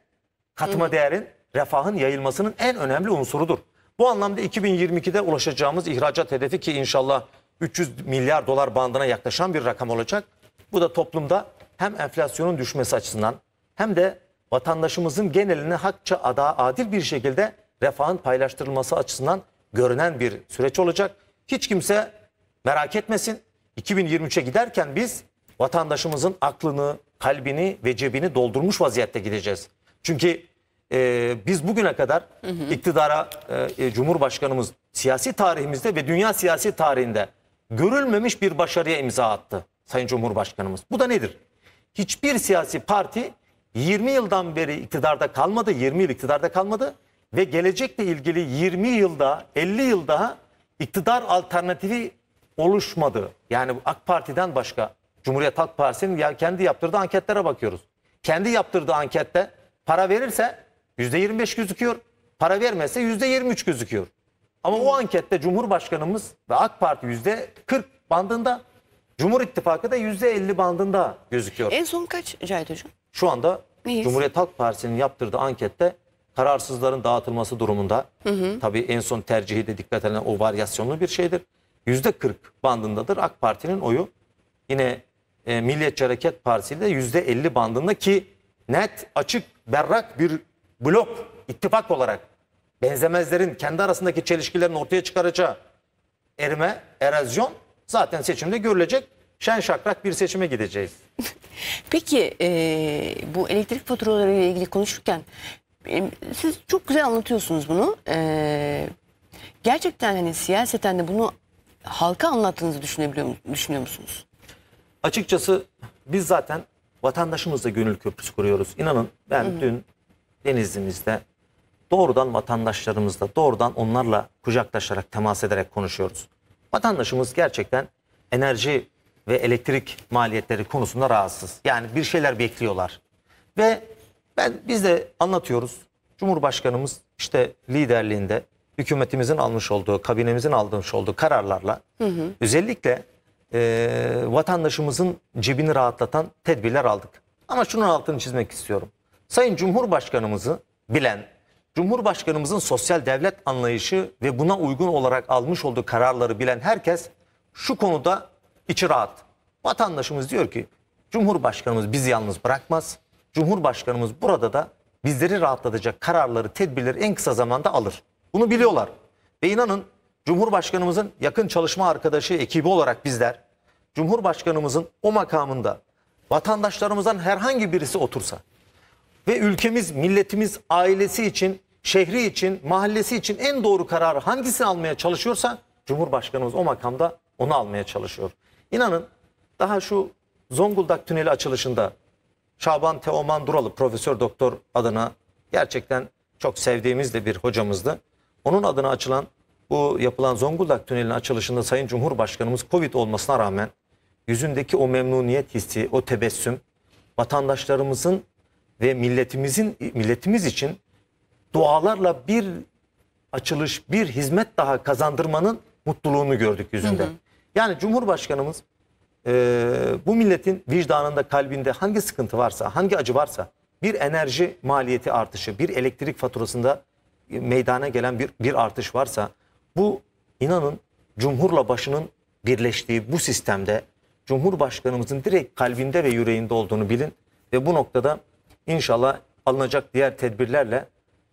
katma değerin, refahın yayılmasının en önemli unsurudur. Bu anlamda 2022'de ulaşacağımız ihracat hedefi ki inşallah 300 milyar dolar bandına yaklaşan bir rakam olacak. Bu da toplumda hem enflasyonun düşmesi açısından hem de vatandaşımızın geneline hakça ada adil bir şekilde refahın paylaştırılması açısından görünen bir süreç olacak. Hiç kimse merak etmesin. 2023'e giderken biz vatandaşımızın aklını, kalbini ve cebini doldurmuş vaziyette gideceğiz. Çünkü e, biz bugüne kadar hı hı. iktidara e, e, Cumhurbaşkanımız siyasi tarihimizde ve dünya siyasi tarihinde görülmemiş bir başarıya imza attı Sayın Cumhurbaşkanımız. Bu da nedir? Hiçbir siyasi parti 20 yıldan beri iktidarda kalmadı, 20 yıl iktidarda kalmadı ve gelecekle ilgili 20 yılda 50 yılda iktidar alternatifi oluşmadı. Yani AK Parti'den başka Cumhuriyet Halk Partisi'nin ya kendi yaptırdığı anketlere bakıyoruz. Kendi yaptırdığı ankette para verirse %25 gözüküyor. Para vermezse %23 gözüküyor. Ama o ankette Cumhurbaşkanımız ve AK Parti %40 bandında Cumhur İttifakı da %50 bandında gözüküyor. En son kaç Cahit Hocam? Şu anda Neyiz? Cumhuriyet Halk Partisi'nin yaptırdığı ankette kararsızların dağıtılması durumunda hı hı. tabii en son tercihi de dikkat edilen o varyasyonlu bir şeydir. Yüzde 40 bandındadır AK Parti'nin oyu. Yine e, Milliyetçi Hareket Partisi de yüzde 50 bandında ki net, açık, berrak bir blok ittifak olarak benzemezlerin kendi arasındaki çelişkilerin ortaya çıkaracağı erime, erozyon zaten seçimde görülecek. Şen şakrak bir seçime gideceğiz. [laughs] Peki e, bu elektrik faturaları ile ilgili konuşurken siz çok güzel anlatıyorsunuz bunu. Ee, gerçekten hani siyaseten de bunu halka anlattığınızı düşünebiliyor düşünüyor musunuz? Açıkçası biz zaten vatandaşımızla gönül köprüsü kuruyoruz. İnanın ben Hı-hı. dün Denizli'mizde doğrudan vatandaşlarımızla, doğrudan onlarla kucaklaşarak, temas ederek konuşuyoruz. Vatandaşımız gerçekten enerji ve elektrik maliyetleri konusunda rahatsız. Yani bir şeyler bekliyorlar. Ve ben biz de anlatıyoruz. Cumhurbaşkanımız işte liderliğinde hükümetimizin almış olduğu, kabinemizin almış olduğu kararlarla hı hı. özellikle e, vatandaşımızın cebini rahatlatan tedbirler aldık. Ama şunun altını çizmek istiyorum. Sayın Cumhurbaşkanımızı bilen, Cumhurbaşkanımızın sosyal devlet anlayışı ve buna uygun olarak almış olduğu kararları bilen herkes şu konuda içi rahat. Vatandaşımız diyor ki Cumhurbaşkanımız bizi yalnız bırakmaz. Cumhurbaşkanımız burada da bizleri rahatlatacak kararları, tedbirleri en kısa zamanda alır. Bunu biliyorlar. Ve inanın Cumhurbaşkanımızın yakın çalışma arkadaşı, ekibi olarak bizler Cumhurbaşkanımızın o makamında vatandaşlarımızdan herhangi birisi otursa ve ülkemiz, milletimiz, ailesi için, şehri için, mahallesi için en doğru kararı hangisini almaya çalışıyorsa Cumhurbaşkanımız o makamda onu almaya çalışıyor. İnanın daha şu Zonguldak tüneli açılışında Çaban Teoman Duralı Profesör Doktor adına gerçekten çok sevdiğimiz de bir hocamızdı. Onun adına açılan bu yapılan Zonguldak Tüneli'nin açılışında Sayın Cumhurbaşkanımız Covid olmasına rağmen yüzündeki o memnuniyet hissi, o tebessüm vatandaşlarımızın ve milletimizin milletimiz için dualarla bir açılış, bir hizmet daha kazandırmanın mutluluğunu gördük yüzünde. Hı hı. Yani Cumhurbaşkanımız e, bu milletin vicdanında, kalbinde hangi sıkıntı varsa, hangi acı varsa bir enerji maliyeti artışı, bir elektrik faturasında meydana gelen bir, bir artış varsa bu inanın cumhurla başının birleştiği bu sistemde Cumhurbaşkanımızın direkt kalbinde ve yüreğinde olduğunu bilin ve bu noktada inşallah alınacak diğer tedbirlerle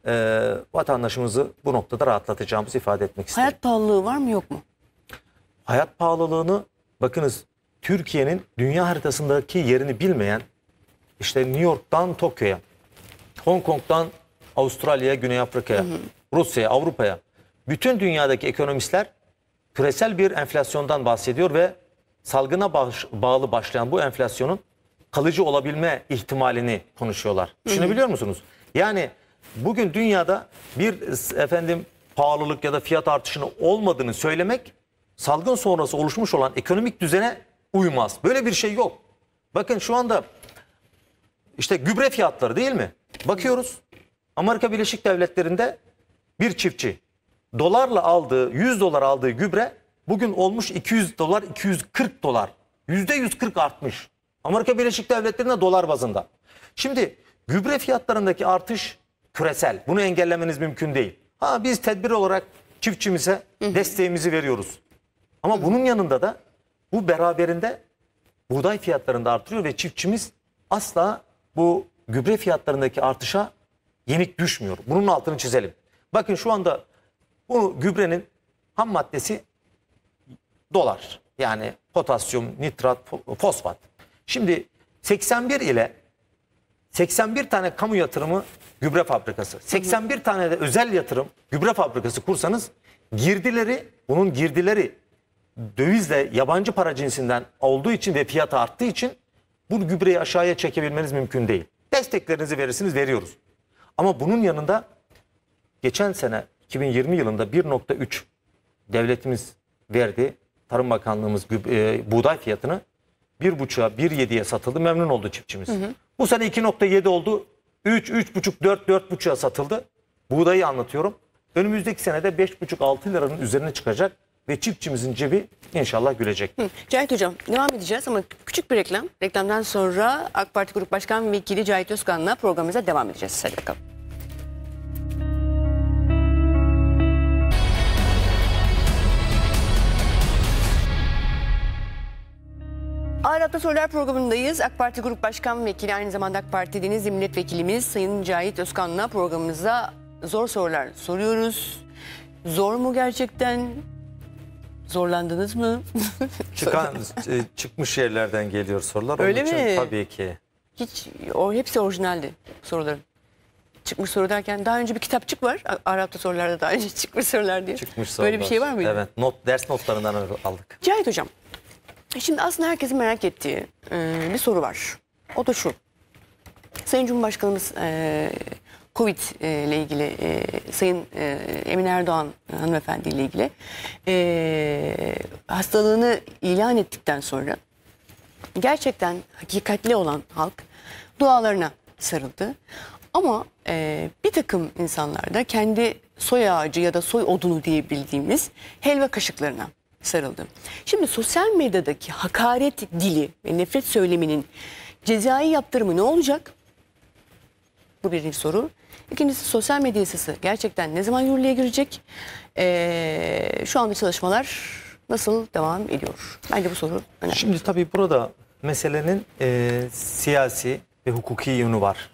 e, vatandaşımızı bu noktada rahatlatacağımızı ifade etmek istiyorum. Hayat pahalılığı var mı yok mu? Hayat pahalılığını bakınız Türkiye'nin dünya haritasındaki yerini bilmeyen işte New York'tan Tokyo'ya, Hong Kong'dan Avustralya'ya, Güney Afrika'ya, Rusya'ya, Avrupa'ya bütün dünyadaki ekonomistler küresel bir enflasyondan bahsediyor ve salgına baş, bağlı başlayan bu enflasyonun kalıcı olabilme ihtimalini konuşuyorlar. Düşünebiliyor musunuz? Yani bugün dünyada bir efendim pahalılık ya da fiyat artışının olmadığını söylemek salgın sonrası oluşmuş olan ekonomik düzene uymaz. Böyle bir şey yok. Bakın şu anda işte gübre fiyatları değil mi? Bakıyoruz. Amerika Birleşik Devletleri'nde bir çiftçi dolarla aldığı 100 dolar aldığı gübre bugün olmuş 200 dolar 240 dolar. %140 artmış. Amerika Birleşik Devletleri'nde dolar bazında. Şimdi gübre fiyatlarındaki artış küresel. Bunu engellemeniz mümkün değil. Ha biz tedbir olarak çiftçimize desteğimizi veriyoruz. Ama bunun yanında da bu beraberinde buğday fiyatlarını da artırıyor ve çiftçimiz asla bu gübre fiyatlarındaki artışa yenik düşmüyor. Bunun altını çizelim. Bakın şu anda bu gübrenin ham maddesi dolar. Yani potasyum, nitrat, fosfat. Şimdi 81 ile 81 tane kamu yatırımı gübre fabrikası. 81 tane de özel yatırım gübre fabrikası kursanız girdileri, bunun girdileri dövizle yabancı para cinsinden olduğu için ve fiyatı arttığı için bu gübreyi aşağıya çekebilmeniz mümkün değil. Desteklerinizi verirsiniz veriyoruz. Ama bunun yanında geçen sene 2020 yılında 1.3 devletimiz verdi. Tarım Bakanlığımız e, buğday fiyatını 1.5'a 1.7'ye satıldı. Memnun oldu çiftçimiz. Hı hı. Bu sene 2.7 oldu. 3, 3.5, 4, 4.5'a satıldı. Buğdayı anlatıyorum. Önümüzdeki senede 5.5-6 liranın üzerine çıkacak ve çiftçimizin cebi inşallah gülecek. Hı. Cahit Hocam devam edeceğiz ama küçük bir reklam. Reklamdan sonra AK Parti Grup Başkan Vekili Cahit Özkan'la programımıza devam edeceğiz. Hadi bakalım. Ağır Hafta programındayız. AK Parti Grup Başkan Vekili aynı zamanda AK Parti Deniz Milletvekilimiz Sayın Cahit Özkan'la programımıza zor sorular soruyoruz. Zor mu gerçekten? Zorlandınız mı? [laughs] Çıkan e, çıkmış yerlerden geliyor sorular. Öyle Onun mi? Için tabii ki. Hiç o hepsi orijinaldi soruların. Çıkmış soru derken daha önce bir kitapçık var. Arap'ta sorularda daha önce [laughs] çıkmış sorular diye. Çıkmış sorular. Böyle bir şey var mıydı? Evet. Not, ders notlarından aldık. Cahit Hocam. Şimdi aslında herkesin merak ettiği e, bir soru var. O da şu. Sayın Cumhurbaşkanımız e, Covid e, ile ilgili e, Sayın e, Emin Erdoğan e, hanımefendi ile ilgili hastalığını ilan ettikten sonra gerçekten hakikatli olan halk dualarına sarıldı. Ama bir takım insanlar da kendi soy ağacı ya da soy odunu diyebildiğimiz helva kaşıklarına sarıldı. Şimdi sosyal medyadaki hakaret dili ve nefret söyleminin cezai yaptırımı ne olacak? Bu birinci soru. İkincisi sosyal medya yasası gerçekten ne zaman yürürlüğe girecek? Ee, şu anda çalışmalar nasıl devam ediyor? Bence bu soru önemli. Şimdi tabii burada meselenin e, siyasi ve hukuki yönü var.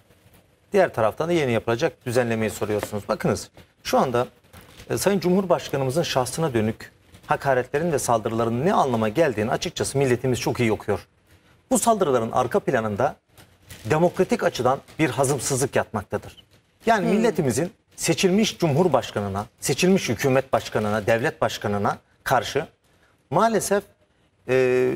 Diğer taraftan da yeni yapılacak düzenlemeyi soruyorsunuz. Bakınız şu anda e, Sayın Cumhurbaşkanımızın şahsına dönük hakaretlerin ve saldırıların ne anlama geldiğini açıkçası milletimiz çok iyi okuyor. Bu saldırıların arka planında demokratik açıdan bir hazımsızlık yatmaktadır. Yani hmm. milletimizin seçilmiş cumhurbaşkanına, seçilmiş hükümet başkanına, devlet başkanına karşı maalesef e,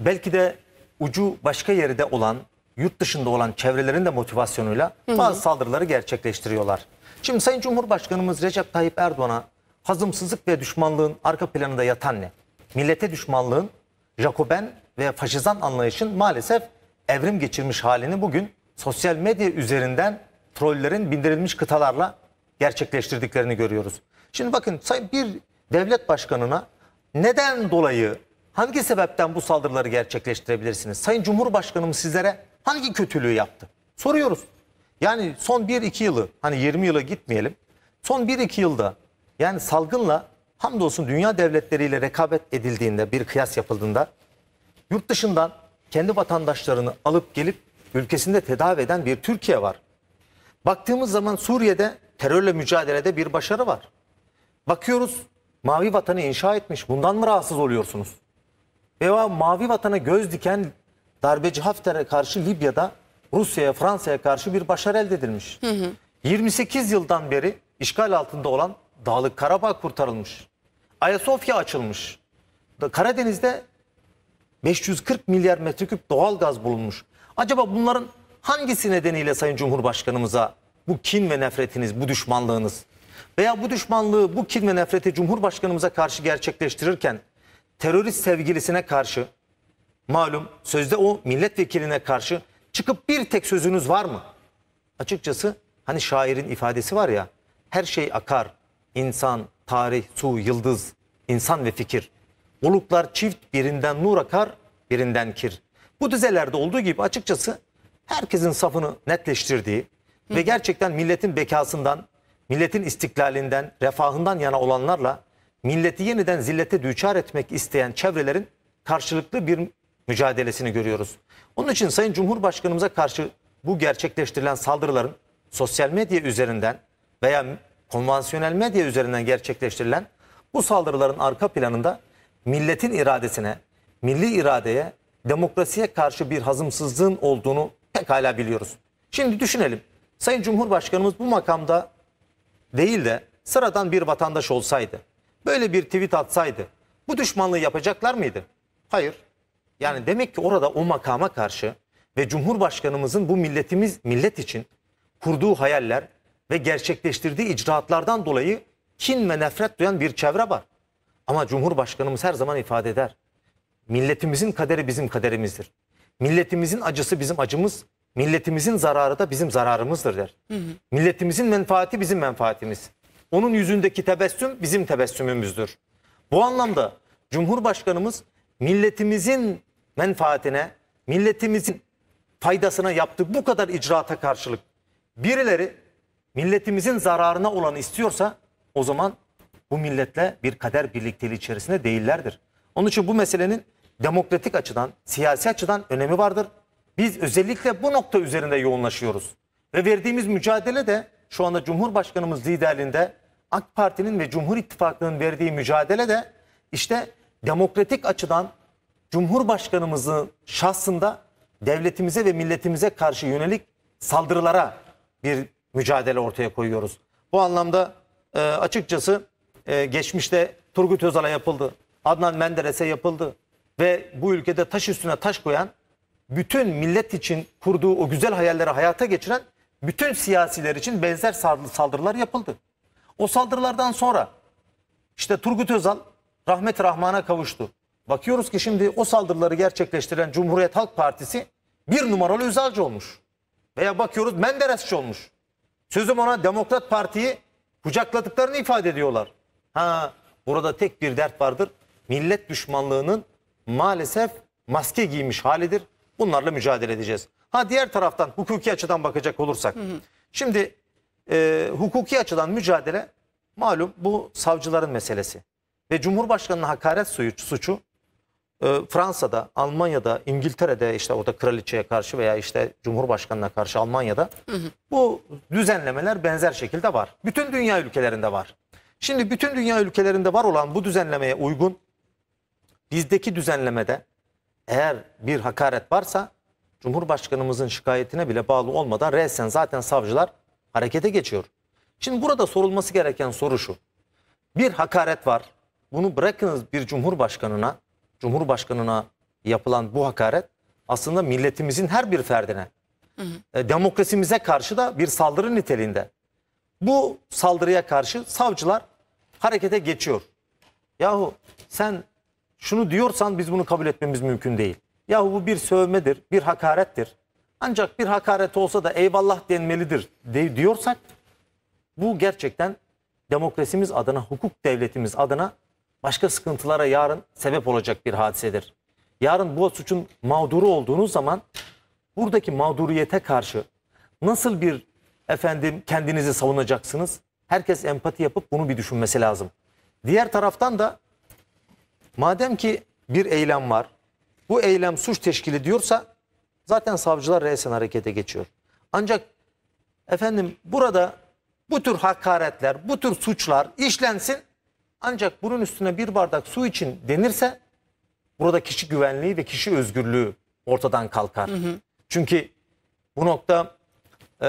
belki de ucu başka yerde olan, yurt dışında olan çevrelerin de motivasyonuyla bazı saldırıları gerçekleştiriyorlar. Şimdi Sayın Cumhurbaşkanımız Recep Tayyip Erdoğan'a hazımsızlık ve düşmanlığın arka planında yatan ne? Millete düşmanlığın, Jacoben ve faşizan anlayışın maalesef evrim geçirmiş halini bugün sosyal medya üzerinden trollerin bindirilmiş kıtalarla gerçekleştirdiklerini görüyoruz. Şimdi bakın sayın bir devlet başkanına neden dolayı hangi sebepten bu saldırıları gerçekleştirebilirsiniz? Sayın Cumhurbaşkanımız sizlere hangi kötülüğü yaptı? Soruyoruz. Yani son 1-2 yılı hani 20 yıla gitmeyelim. Son 1-2 yılda yani salgınla hamdolsun dünya devletleriyle rekabet edildiğinde bir kıyas yapıldığında yurt dışından kendi vatandaşlarını alıp gelip ülkesinde tedavi eden bir Türkiye var. Baktığımız zaman Suriye'de terörle mücadelede bir başarı var. Bakıyoruz mavi vatanı inşa etmiş. Bundan mı rahatsız oluyorsunuz? Veya mavi vatana göz diken darbeci Hafter'e karşı Libya'da Rusya'ya, Fransa'ya karşı bir başarı elde edilmiş. Hı hı. 28 yıldan beri işgal altında olan Dağlık Karabağ kurtarılmış. Ayasofya açılmış. Karadeniz'de 540 milyar metreküp doğal gaz bulunmuş. Acaba bunların hangisi nedeniyle Sayın Cumhurbaşkanımıza bu kin ve nefretiniz, bu düşmanlığınız veya bu düşmanlığı, bu kin ve nefreti Cumhurbaşkanımıza karşı gerçekleştirirken terörist sevgilisine karşı malum sözde o milletvekiline karşı çıkıp bir tek sözünüz var mı? Açıkçası hani şairin ifadesi var ya her şey akar, insan, tarih, su, yıldız, insan ve fikir. Oluklar çift birinden nur akar, birinden kir. Bu dizelerde olduğu gibi açıkçası herkesin safını netleştirdiği ve gerçekten milletin bekasından, milletin istiklalinden, refahından yana olanlarla milleti yeniden zillete düçar etmek isteyen çevrelerin karşılıklı bir mücadelesini görüyoruz. Onun için Sayın Cumhurbaşkanımıza karşı bu gerçekleştirilen saldırıların sosyal medya üzerinden veya konvansiyonel medya üzerinden gerçekleştirilen bu saldırıların arka planında milletin iradesine, milli iradeye, demokrasiye karşı bir hazımsızlığın olduğunu pekala biliyoruz. Şimdi düşünelim. Sayın Cumhurbaşkanımız bu makamda değil de sıradan bir vatandaş olsaydı, böyle bir tweet atsaydı bu düşmanlığı yapacaklar mıydı? Hayır. Yani demek ki orada o makama karşı ve Cumhurbaşkanımızın bu milletimiz millet için kurduğu hayaller ve gerçekleştirdiği icraatlardan dolayı kin ve nefret duyan bir çevre var. Ama Cumhurbaşkanımız her zaman ifade eder. Milletimizin kaderi bizim kaderimizdir. Milletimizin acısı bizim acımız, milletimizin zararı da bizim zararımızdır der. Hı hı. Milletimizin menfaati bizim menfaatimiz. Onun yüzündeki tebessüm bizim tebessümümüzdür. Bu anlamda Cumhurbaşkanımız milletimizin menfaatine, milletimizin faydasına yaptığı bu kadar icraata karşılık birileri milletimizin zararına olanı istiyorsa o zaman bu milletle bir kader birlikteliği içerisinde değillerdir. Onun için bu meselenin demokratik açıdan, siyasi açıdan önemi vardır. Biz özellikle bu nokta üzerinde yoğunlaşıyoruz. Ve verdiğimiz mücadele de şu anda Cumhurbaşkanımız liderliğinde AK Parti'nin ve Cumhur İttifakı'nın verdiği mücadele de işte demokratik açıdan Cumhurbaşkanımızın şahsında devletimize ve milletimize karşı yönelik saldırılara bir mücadele ortaya koyuyoruz. Bu anlamda e, açıkçası e, geçmişte Turgut Özal'a yapıldı. Adnan Menderes'e yapıldı. Ve bu ülkede taş üstüne taş koyan bütün millet için kurduğu o güzel hayalleri hayata geçiren bütün siyasiler için benzer saldırılar yapıldı. O saldırılardan sonra işte Turgut Özal rahmet rahmana kavuştu. Bakıyoruz ki şimdi o saldırıları gerçekleştiren Cumhuriyet Halk Partisi bir numaralı Özalcı olmuş. Veya bakıyoruz Menderesçi olmuş. Sözüm ona Demokrat Parti'yi kucakladıklarını ifade ediyorlar. Ha burada tek bir dert vardır. Millet düşmanlığının maalesef maske giymiş halidir. Bunlarla mücadele edeceğiz. Ha diğer taraftan hukuki açıdan bakacak olursak. Hı hı. Şimdi e, hukuki açıdan mücadele malum bu savcıların meselesi. Ve Cumhurbaşkanı'nın hakaret suyu suçu e, Fransa'da, Almanya'da, İngiltere'de işte orada kraliçeye karşı veya işte Cumhurbaşkanı'na karşı Almanya'da hı hı. bu düzenlemeler benzer şekilde var. Bütün dünya ülkelerinde var. Şimdi bütün dünya ülkelerinde var olan bu düzenlemeye uygun bizdeki düzenlemede eğer bir hakaret varsa Cumhurbaşkanımızın şikayetine bile bağlı olmadan resen zaten savcılar harekete geçiyor. Şimdi burada sorulması gereken soru şu. Bir hakaret var. Bunu bırakınız bir cumhurbaşkanına, cumhurbaşkanına yapılan bu hakaret aslında milletimizin her bir ferdine, hı hı. E, demokrasimize karşı da bir saldırı niteliğinde. Bu saldırıya karşı savcılar harekete geçiyor. Yahu sen şunu diyorsan biz bunu kabul etmemiz mümkün değil. Yahu bu bir sövmedir, bir hakarettir. Ancak bir hakaret olsa da eyvallah denmelidir de diyorsak bu gerçekten demokrasimiz adına, hukuk devletimiz adına başka sıkıntılara yarın sebep olacak bir hadisedir. Yarın bu suçun mağduru olduğunuz zaman buradaki mağduriyete karşı nasıl bir efendim kendinizi savunacaksınız? Herkes empati yapıp bunu bir düşünmesi lazım. Diğer taraftan da madem ki bir eylem var, bu eylem suç teşkil ediyorsa zaten savcılar resen harekete geçiyor. Ancak efendim burada bu tür hakaretler, bu tür suçlar işlensin ancak bunun üstüne bir bardak su için denirse burada kişi güvenliği ve kişi özgürlüğü ortadan kalkar. Hı hı. Çünkü bu nokta e,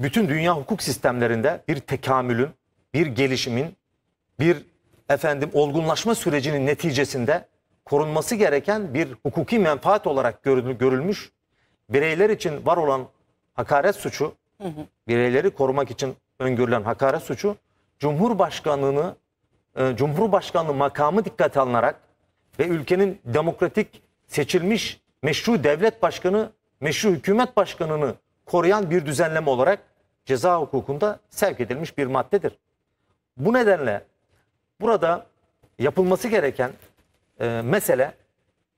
bütün dünya hukuk sistemlerinde bir tekamülün, bir gelişimin, bir efendim olgunlaşma sürecinin neticesinde korunması gereken bir hukuki menfaat olarak görülmüş bireyler için var olan hakaret suçu, bireyleri korumak için öngörülen hakaret suçu Cumhurbaşkanlığını e, Cumhurbaşkanlığı makamı dikkate alınarak ve ülkenin demokratik seçilmiş meşru devlet başkanı, meşru hükümet başkanını koruyan bir düzenleme olarak ceza hukukunda sevk edilmiş bir maddedir. Bu nedenle burada yapılması gereken e, mesele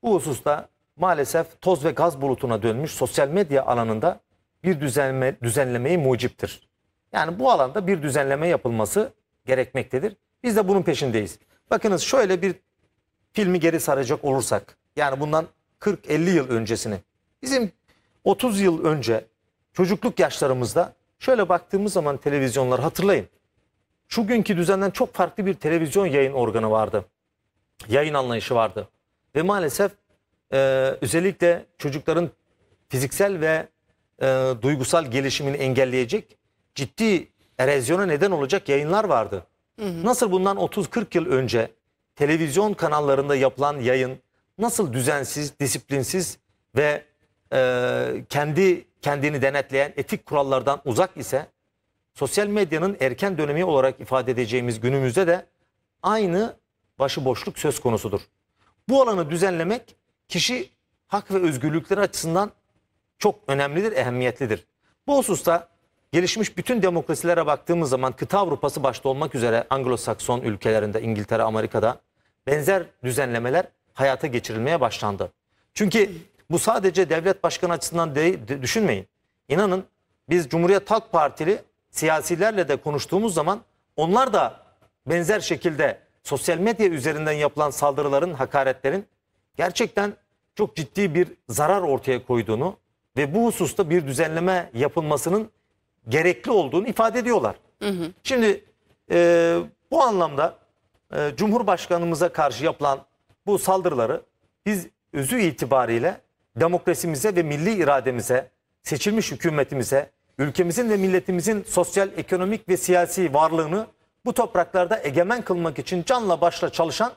bu hususta maalesef toz ve gaz bulutuna dönmüş sosyal medya alanında bir düzenleme, düzenlemeyi muciptir. Yani bu alanda bir düzenleme yapılması gerekmektedir. Biz de bunun peşindeyiz. Bakınız şöyle bir filmi geri saracak olursak yani bundan 40-50 yıl öncesini bizim 30 yıl önce çocukluk yaşlarımızda Şöyle baktığımız zaman televizyonlar hatırlayın. Şu günkü düzenden çok farklı bir televizyon yayın organı vardı. Yayın anlayışı vardı. Ve maalesef e, özellikle çocukların fiziksel ve e, duygusal gelişimini engelleyecek ciddi erozyona neden olacak yayınlar vardı. Hı hı. Nasıl bundan 30-40 yıl önce televizyon kanallarında yapılan yayın nasıl düzensiz, disiplinsiz ve e, kendi kendini denetleyen etik kurallardan uzak ise sosyal medyanın erken dönemi olarak ifade edeceğimiz günümüzde de aynı başıboşluk söz konusudur. Bu alanı düzenlemek kişi hak ve özgürlükleri açısından çok önemlidir, ehemmiyetlidir. Bu hususta gelişmiş bütün demokrasilere baktığımız zaman kıta Avrupası başta olmak üzere Anglo-Sakson ülkelerinde, İngiltere, Amerika'da benzer düzenlemeler hayata geçirilmeye başlandı. Çünkü bu sadece devlet başkanı açısından de, de, düşünmeyin. İnanın biz Cumhuriyet Halk Partili siyasilerle de konuştuğumuz zaman onlar da benzer şekilde sosyal medya üzerinden yapılan saldırıların, hakaretlerin gerçekten çok ciddi bir zarar ortaya koyduğunu ve bu hususta bir düzenleme yapılmasının gerekli olduğunu ifade ediyorlar. Hı hı. Şimdi e, bu anlamda e, Cumhurbaşkanımıza karşı yapılan bu saldırıları biz özü itibariyle demokrasimize ve milli irademize, seçilmiş hükümetimize, ülkemizin ve milletimizin sosyal, ekonomik ve siyasi varlığını bu topraklarda egemen kılmak için canla başla çalışan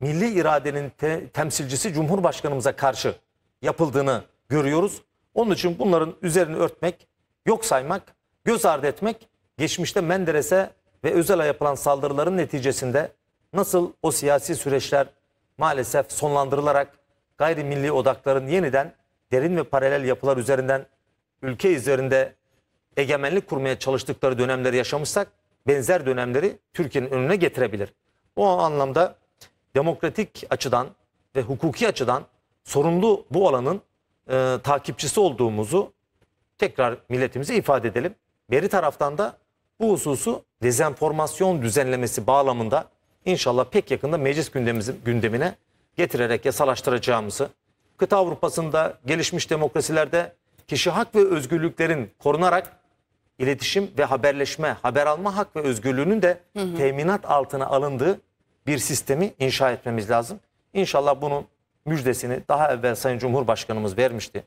milli iradenin te temsilcisi Cumhurbaşkanımıza karşı yapıldığını görüyoruz. Onun için bunların üzerini örtmek, yok saymak, göz ardı etmek geçmişte Menderes'e ve Özel'e yapılan saldırıların neticesinde nasıl o siyasi süreçler maalesef sonlandırılarak gayrimilli odakların yeniden derin ve paralel yapılar üzerinden ülke üzerinde egemenlik kurmaya çalıştıkları dönemleri yaşamışsak benzer dönemleri Türkiye'nin önüne getirebilir. O anlamda demokratik açıdan ve hukuki açıdan sorumlu bu alanın e, takipçisi olduğumuzu tekrar milletimize ifade edelim. Beri taraftan da bu hususu dezenformasyon düzenlemesi bağlamında inşallah pek yakında meclis gündemimizin gündemine getirerek yasalaştıracağımızı, kıta Avrupa'sında gelişmiş demokrasilerde kişi hak ve özgürlüklerin korunarak iletişim ve haberleşme, haber alma hak ve özgürlüğünün de hı hı. teminat altına alındığı bir sistemi inşa etmemiz lazım. İnşallah bunun müjdesini daha evvel Sayın Cumhurbaşkanımız vermişti.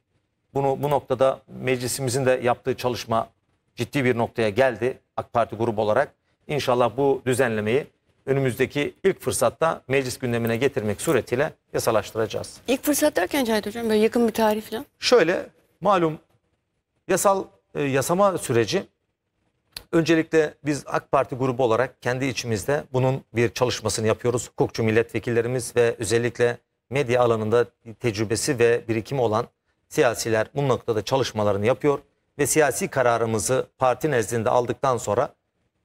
Bunu bu noktada meclisimizin de yaptığı çalışma ciddi bir noktaya geldi AK Parti grubu olarak. İnşallah bu düzenlemeyi önümüzdeki ilk fırsatta meclis gündemine getirmek suretiyle yasalaştıracağız. İlk fırsat derken Cahit Hocam böyle yakın bir tarih falan. Şöyle malum yasal e, yasama süreci öncelikle biz AK Parti grubu olarak kendi içimizde bunun bir çalışmasını yapıyoruz. Hukukçu milletvekillerimiz ve özellikle medya alanında tecrübesi ve birikimi olan siyasiler bu noktada çalışmalarını yapıyor ve siyasi kararımızı parti nezdinde aldıktan sonra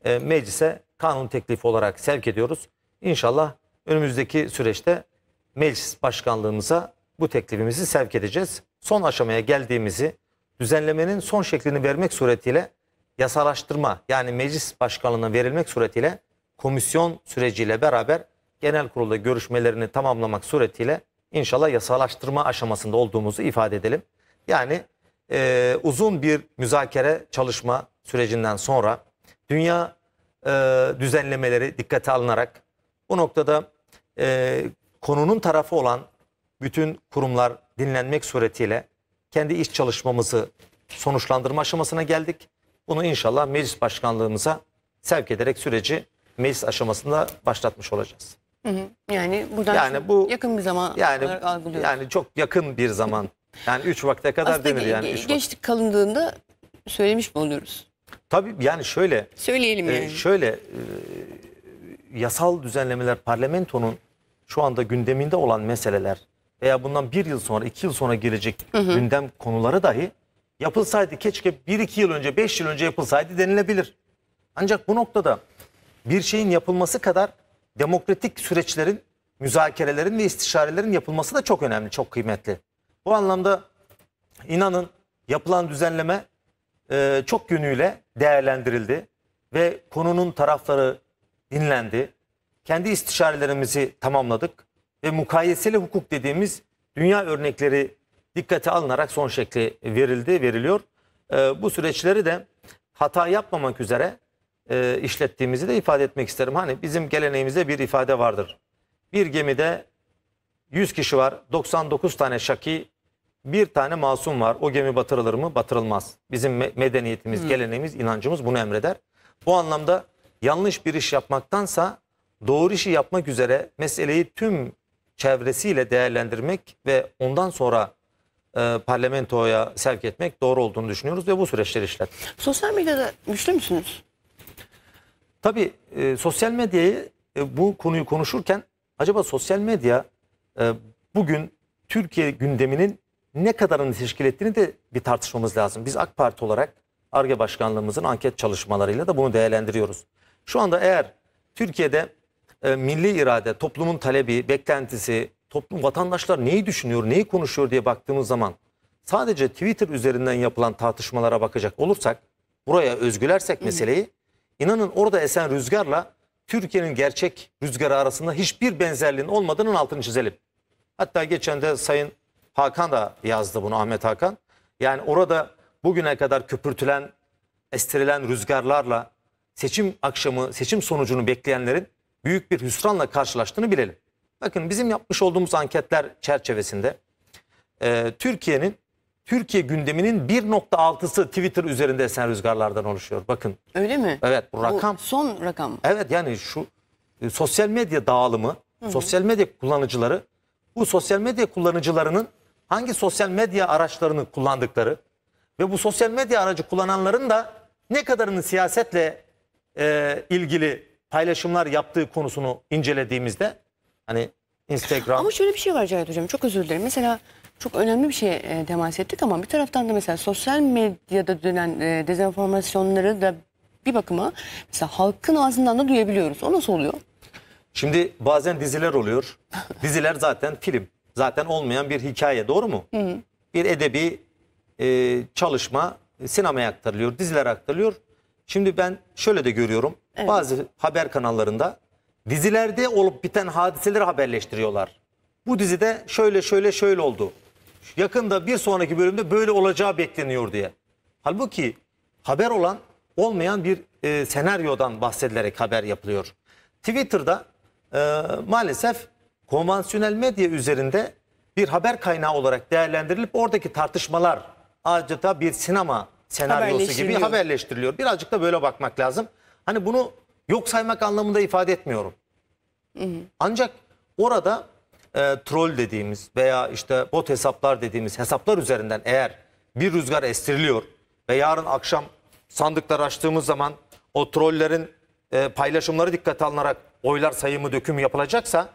e, meclise kanun teklifi olarak sevk ediyoruz. İnşallah önümüzdeki süreçte meclis başkanlığımıza bu teklifimizi sevk edeceğiz. Son aşamaya geldiğimizi düzenlemenin son şeklini vermek suretiyle yasalaştırma yani meclis başkanlığına verilmek suretiyle komisyon süreciyle beraber genel kurulda görüşmelerini tamamlamak suretiyle inşallah yasalaştırma aşamasında olduğumuzu ifade edelim. Yani e, uzun bir müzakere çalışma sürecinden sonra dünya e, düzenlemeleri dikkate alınarak bu noktada e, konunun tarafı olan bütün kurumlar dinlenmek suretiyle kendi iş çalışmamızı sonuçlandırma aşamasına geldik. Bunu inşallah meclis başkanlığımıza sevk ederek süreci meclis aşamasında başlatmış olacağız. Hı hı. Yani buradan yani bu yakın bir zaman yani algılıyoruz. yani çok yakın bir zaman. Yani 3 vakte kadar Aslında denir yani. Geçtik kalındığında söylemiş mi oluyoruz? Tabii yani şöyle. Söyleyelim e, yani. E, şöyle e, yasal düzenlemeler parlamentonun şu anda gündeminde olan meseleler veya bundan bir yıl sonra iki yıl sonra gelecek hı hı. gündem konuları dahi yapılsaydı keşke bir iki yıl önce beş yıl önce yapılsaydı denilebilir. Ancak bu noktada bir şeyin yapılması kadar demokratik süreçlerin, müzakerelerin ve istişarelerin yapılması da çok önemli, çok kıymetli. Bu anlamda inanın yapılan düzenleme e, çok yönüyle değerlendirildi ve konunun tarafları dinlendi. Kendi istişarelerimizi tamamladık ve mukayeseli hukuk dediğimiz dünya örnekleri dikkate alınarak son şekli verildi, veriliyor. E, bu süreçleri de hata yapmamak üzere e, işlettiğimizi de ifade etmek isterim. Hani bizim geleneğimizde bir ifade vardır. Bir gemide 100 kişi var, 99 tane şaki, bir tane masum var. O gemi batırılır mı? Batırılmaz. Bizim medeniyetimiz, hmm. geleneğimiz, inancımız bunu emreder. Bu anlamda yanlış bir iş yapmaktansa doğru işi yapmak üzere meseleyi tüm çevresiyle değerlendirmek ve ondan sonra e, parlamentoya sevk etmek doğru olduğunu düşünüyoruz ve bu süreçleri işler Sosyal medyada güçlü müsünüz? Tabii e, sosyal medyayı e, bu konuyu konuşurken acaba sosyal medya e, bugün Türkiye gündeminin ne kadarını teşkil ettiğini de bir tartışmamız lazım. Biz AK Parti olarak ARGE başkanlığımızın anket çalışmalarıyla da bunu değerlendiriyoruz. Şu anda eğer Türkiye'de e, milli irade, toplumun talebi, beklentisi, toplum vatandaşlar neyi düşünüyor, neyi konuşuyor diye baktığımız zaman sadece Twitter üzerinden yapılan tartışmalara bakacak olursak, buraya özgülersek meseleyi, inanın orada esen rüzgarla Türkiye'nin gerçek rüzgarı arasında hiçbir benzerliğin olmadığının altını çizelim. Hatta geçen de Sayın Hakan da yazdı bunu Ahmet Hakan. Yani orada bugüne kadar köpürtülen, estirilen rüzgarlarla seçim akşamı, seçim sonucunu bekleyenlerin büyük bir hüsranla karşılaştığını bilelim. Bakın bizim yapmış olduğumuz anketler çerçevesinde e, Türkiye'nin Türkiye gündeminin 1.6'sı Twitter üzerinde esen rüzgarlardan oluşuyor. Bakın. Öyle mi? Evet bu rakam. Bu son rakam. Evet yani şu e, sosyal medya dağılımı, hı hı. sosyal medya kullanıcıları bu sosyal medya kullanıcılarının hangi sosyal medya araçlarını kullandıkları ve bu sosyal medya aracı kullananların da ne kadarını siyasetle e, ilgili paylaşımlar yaptığı konusunu incelediğimizde hani Instagram... Ama şöyle bir şey var Cahit Hocam çok özür dilerim. Mesela çok önemli bir şey e, temas ettik ama bir taraftan da mesela sosyal medyada dönen e, dezenformasyonları da bir bakıma mesela halkın ağzından da duyabiliyoruz. O nasıl oluyor? Şimdi bazen diziler oluyor. Diziler zaten film zaten olmayan bir hikaye doğru mu? Hı hı. Bir edebi e, çalışma sinemaya aktarılıyor, dizilere aktarılıyor. Şimdi ben şöyle de görüyorum. Evet. Bazı haber kanallarında dizilerde olup biten hadiseleri haberleştiriyorlar. Bu dizide şöyle şöyle şöyle oldu. Yakında bir sonraki bölümde böyle olacağı bekleniyor diye. Halbuki haber olan olmayan bir e, senaryodan bahsedilerek haber yapılıyor. Twitter'da e, maalesef konvansiyonel medya üzerinde bir haber kaynağı olarak değerlendirilip oradaki tartışmalar adeta bir sinema senaryosu gibi haberleştiriliyor. Birazcık da böyle bakmak lazım. Hani bunu yok saymak anlamında ifade etmiyorum. Ancak orada e, troll dediğimiz veya işte bot hesaplar dediğimiz hesaplar üzerinden eğer bir rüzgar estiriliyor ve yarın akşam sandıkları açtığımız zaman o trollerin e, paylaşımları dikkate alınarak oylar sayımı dökümü yapılacaksa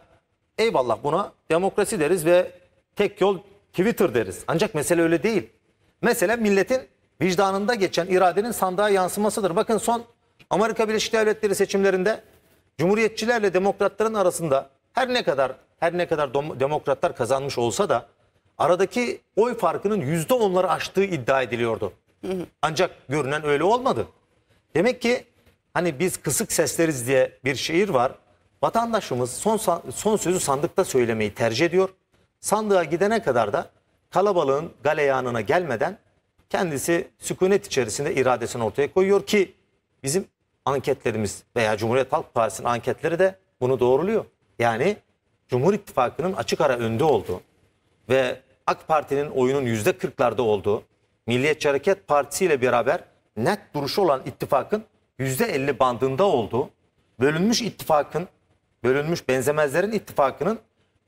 Eyvallah buna demokrasi deriz ve tek yol Twitter deriz. Ancak mesele öyle değil. Mesele milletin vicdanında geçen iradenin sandığa yansımasıdır. Bakın son Amerika Birleşik Devletleri seçimlerinde Cumhuriyetçilerle demokratların arasında her ne kadar her ne kadar demokratlar kazanmış olsa da aradaki oy farkının yüzde onları aştığı iddia ediliyordu. Ancak görünen öyle olmadı. Demek ki hani biz kısık sesleriz diye bir şiir var. Vatandaşımız son, son sözü sandıkta söylemeyi tercih ediyor. Sandığa gidene kadar da kalabalığın galeyanına gelmeden kendisi sükunet içerisinde iradesini ortaya koyuyor ki bizim anketlerimiz veya Cumhuriyet Halk Partisi'nin anketleri de bunu doğruluyor. Yani Cumhur İttifakı'nın açık ara önde olduğu ve AK Parti'nin oyunun yüzde kırklarda olduğu, Milliyetçi Hareket Partisi ile beraber net duruşu olan ittifakın yüzde elli bandında olduğu, bölünmüş ittifakın bölünmüş benzemezlerin ittifakının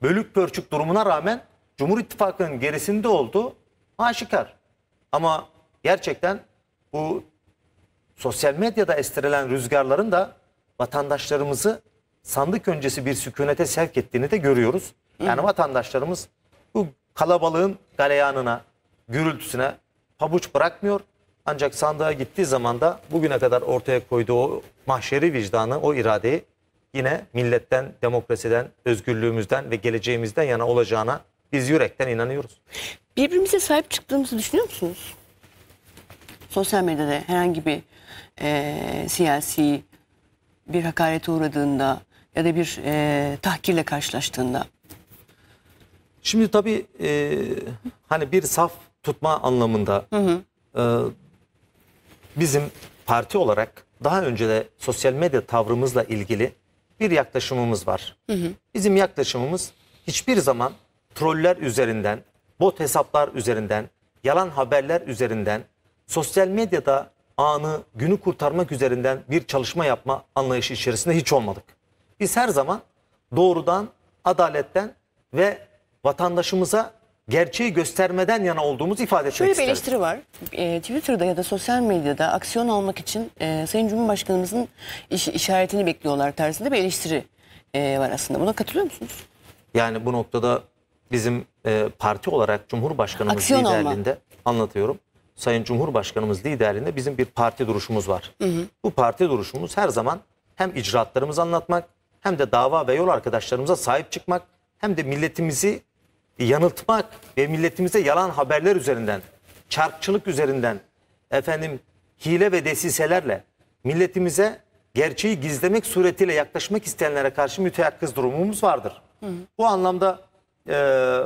bölük pörçük durumuna rağmen Cumhur İttifakı'nın gerisinde olduğu aşikar. Ama gerçekten bu sosyal medyada estirilen rüzgarların da vatandaşlarımızı sandık öncesi bir sükunete sevk ettiğini de görüyoruz. Yani vatandaşlarımız bu kalabalığın galeyanına, gürültüsüne pabuç bırakmıyor. Ancak sandığa gittiği zaman da bugüne kadar ortaya koyduğu o mahşeri vicdanı, o iradeyi yine milletten, demokrasiden, özgürlüğümüzden ve geleceğimizden yana olacağına biz yürekten inanıyoruz. Birbirimize sahip çıktığımızı düşünüyor musunuz? Sosyal medyada herhangi bir e, siyasi bir hakarete uğradığında ya da bir e, tahkirle karşılaştığında? Şimdi tabii e, hani bir saf tutma anlamında hı hı. E, bizim parti olarak daha önce de sosyal medya tavrımızla ilgili bir yaklaşımımız var. Hı hı. Bizim yaklaşımımız hiçbir zaman troller üzerinden, bot hesaplar üzerinden, yalan haberler üzerinden, sosyal medyada anı, günü kurtarmak üzerinden bir çalışma yapma anlayışı içerisinde hiç olmadık. Biz her zaman doğrudan, adaletten ve vatandaşımıza gerçeği göstermeden yana olduğumuz ifade etmek Şöyle bir eleştiri var. E, Twitter'da ya da sosyal medyada aksiyon almak için e, Sayın Cumhurbaşkanımızın iş, işaretini bekliyorlar tarzında bir eleştiri e, var aslında. Buna katılıyor musunuz? Yani bu noktada bizim e, parti olarak Cumhurbaşkanımız aksiyon liderliğinde alma. anlatıyorum. Sayın Cumhurbaşkanımız liderliğinde bizim bir parti duruşumuz var. Hı hı. Bu parti duruşumuz her zaman hem icraatlarımızı anlatmak hem de dava ve yol arkadaşlarımıza sahip çıkmak hem de milletimizi yanıltmak ve milletimize yalan haberler üzerinden, çarkçılık üzerinden, efendim hile ve desiselerle milletimize gerçeği gizlemek suretiyle yaklaşmak isteyenlere karşı müteyakkız durumumuz vardır. hı. Bu anlamda e,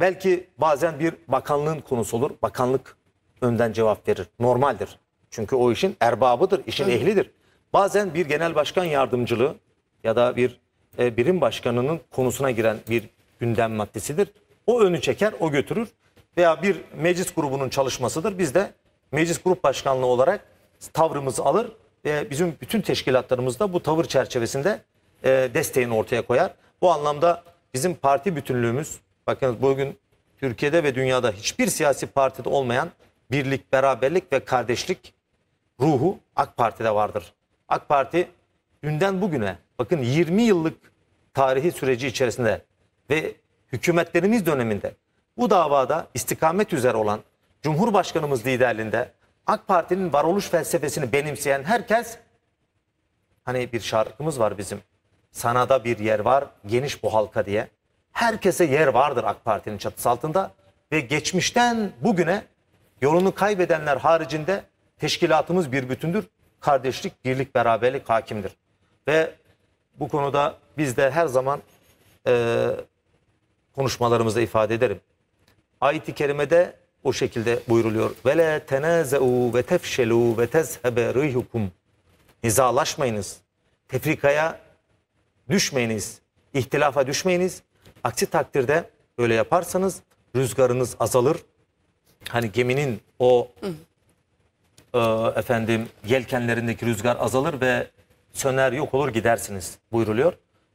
belki bazen bir bakanlığın konusu olur. Bakanlık önden cevap verir. Normaldir. Çünkü o işin erbabıdır, işin hı. ehlidir. Bazen bir genel başkan yardımcılığı ya da bir e, birim başkanının konusuna giren bir gündem maddesidir. O önü çeker, o götürür veya bir meclis grubunun çalışmasıdır. Biz de meclis grup başkanlığı olarak tavrımızı alır ve bizim bütün teşkilatlarımız da bu tavır çerçevesinde e, desteğini ortaya koyar. Bu anlamda bizim parti bütünlüğümüz, bakın bugün Türkiye'de ve dünyada hiçbir siyasi partide olmayan birlik, beraberlik ve kardeşlik ruhu AK Parti'de vardır. AK Parti dünden bugüne bakın 20 yıllık tarihi süreci içerisinde ve hükümetlerimiz döneminde bu davada istikamet üzere olan Cumhurbaşkanımız liderliğinde AK Parti'nin varoluş felsefesini benimseyen herkes hani bir şarkımız var bizim. sana da bir yer var, geniş bu halka diye. Herkese yer vardır AK Parti'nin çatısı altında ve geçmişten bugüne yolunu kaybedenler haricinde teşkilatımız bir bütündür. Kardeşlik, birlik, beraberlik hakimdir. Ve bu konuda biz de her zaman e, konuşmalarımızda ifade ederim. Ayet-i kerimede o şekilde buyruluyor. Ve le tenazeu ve tefşelu ve tezhebe rihukum. Nizalaşmayınız. Tefrikaya düşmeyiniz. ihtilafa düşmeyiniz. Aksi takdirde böyle yaparsanız rüzgarınız azalır. Hani geminin o e, efendim yelkenlerindeki rüzgar azalır ve söner yok olur gidersiniz buyruluyor.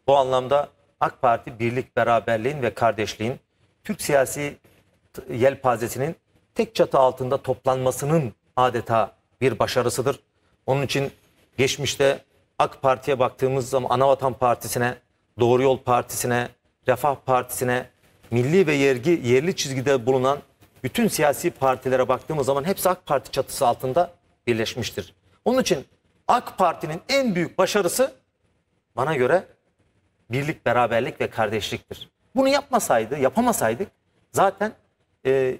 Bu anlamda AK Parti birlik, beraberliğin ve kardeşliğin Türk siyasi yelpazesinin tek çatı altında toplanmasının adeta bir başarısıdır. Onun için geçmişte AK Parti'ye baktığımız zaman Anavatan Partisi'ne, Doğru Yol Partisi'ne, Refah Partisi'ne, milli ve yergi, yerli çizgide bulunan bütün siyasi partilere baktığımız zaman hepsi AK Parti çatısı altında birleşmiştir. Onun için AK Parti'nin en büyük başarısı bana göre birlik, beraberlik ve kardeşliktir. Bunu yapmasaydı, yapamasaydık zaten e,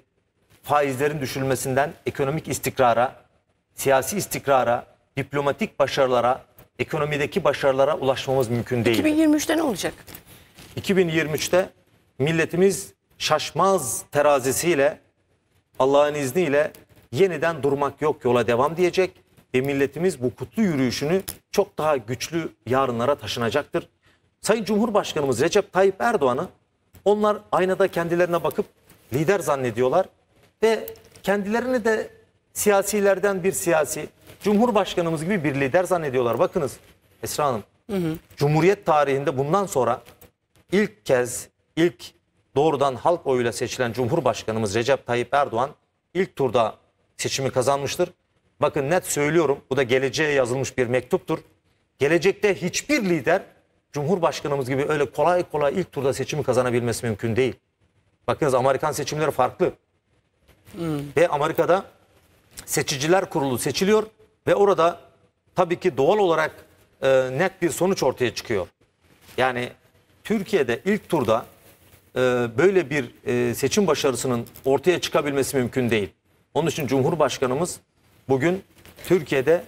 faizlerin düşülmesinden ekonomik istikrara, siyasi istikrara, diplomatik başarılara, ekonomideki başarılara ulaşmamız mümkün değil. 2023'te ne olacak? 2023'te milletimiz şaşmaz terazisiyle Allah'ın izniyle yeniden durmak yok yola devam diyecek ve milletimiz bu kutlu yürüyüşünü çok daha güçlü yarınlara taşınacaktır. Sayın Cumhurbaşkanımız Recep Tayyip Erdoğan'ı onlar aynada kendilerine bakıp lider zannediyorlar ve kendilerini de siyasilerden bir siyasi Cumhurbaşkanımız gibi bir lider zannediyorlar. Bakınız Esra Hanım hı hı. Cumhuriyet tarihinde bundan sonra ilk kez ilk doğrudan halk oyuyla seçilen Cumhurbaşkanımız Recep Tayyip Erdoğan ilk turda seçimi kazanmıştır. Bakın net söylüyorum bu da geleceğe yazılmış bir mektuptur. Gelecekte hiçbir lider Cumhurbaşkanımız gibi öyle kolay kolay ilk turda seçimi kazanabilmesi mümkün değil. Bakınız Amerikan seçimleri farklı. Hmm. Ve Amerika'da seçiciler kurulu seçiliyor ve orada tabii ki doğal olarak e, net bir sonuç ortaya çıkıyor. Yani Türkiye'de ilk turda e, böyle bir e, seçim başarısının ortaya çıkabilmesi mümkün değil. Onun için Cumhurbaşkanımız bugün Türkiye'de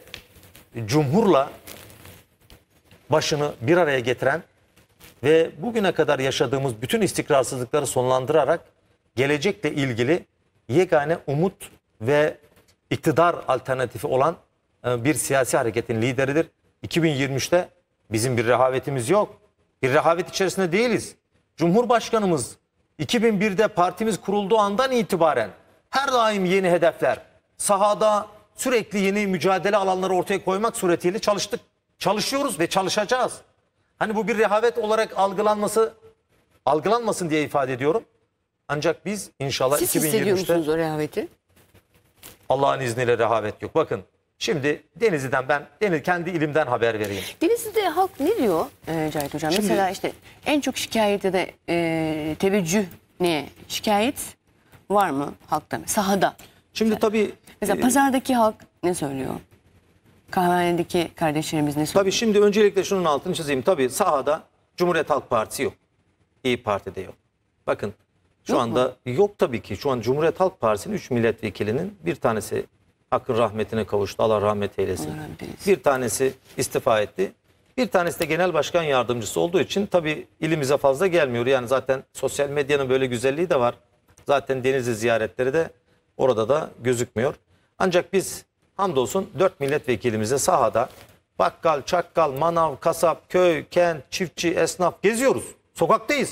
Cumhur'la başını bir araya getiren ve bugüne kadar yaşadığımız bütün istikrarsızlıkları sonlandırarak gelecekle ilgili yegane umut ve iktidar alternatifi olan e, bir siyasi hareketin lideridir. 2023'te bizim bir rehavetimiz yok. Bir rehavet içerisinde değiliz. Cumhurbaşkanımız 2001'de partimiz kurulduğu andan itibaren her daim yeni hedefler, sahada sürekli yeni mücadele alanları ortaya koymak suretiyle çalıştık. Çalışıyoruz ve çalışacağız. Hani bu bir rehavet olarak algılanması algılanmasın diye ifade ediyorum. Ancak biz inşallah Siz 2023'te... hissediyor musunuz o rehaveti? Allah'ın izniyle rehavet yok. Bakın şimdi Denizli'den ben Deniz, kendi ilimden haber vereyim. Denizli'de halk ne diyor e, Cahit Hocam? Şimdi, Mesela işte en çok şikayette de da e, teveccüh ne? Şikayet var mı halkta? Sahada. Şimdi tabii... Mesela e, pazardaki halk ne söylüyor? kahvehanedeki kardeşlerimiz ne söylüyor? Tabii şimdi öncelikle şunun altını çizeyim. Tabii sahada Cumhuriyet Halk Partisi yok. İyi Parti'de yok. Bakın şu yok anda mu? yok tabii ki. Şu an Cumhuriyet Halk Partisi'nin 3 milletvekilinin bir tanesi hakkın rahmetine kavuştu. Allah rahmet eylesin. Allah rahmet eylesin. Bir tanesi istifa etti. Bir tanesi de genel başkan yardımcısı olduğu için tabii ilimize fazla gelmiyor. Yani zaten sosyal medyanın böyle güzelliği de var. Zaten Denizli ziyaretleri de orada da gözükmüyor. Ancak biz hamdolsun 4 milletvekilimize sahada bakkal, çakkal, manav, kasap, köy, kent, çiftçi, esnaf geziyoruz. Sokaktayız.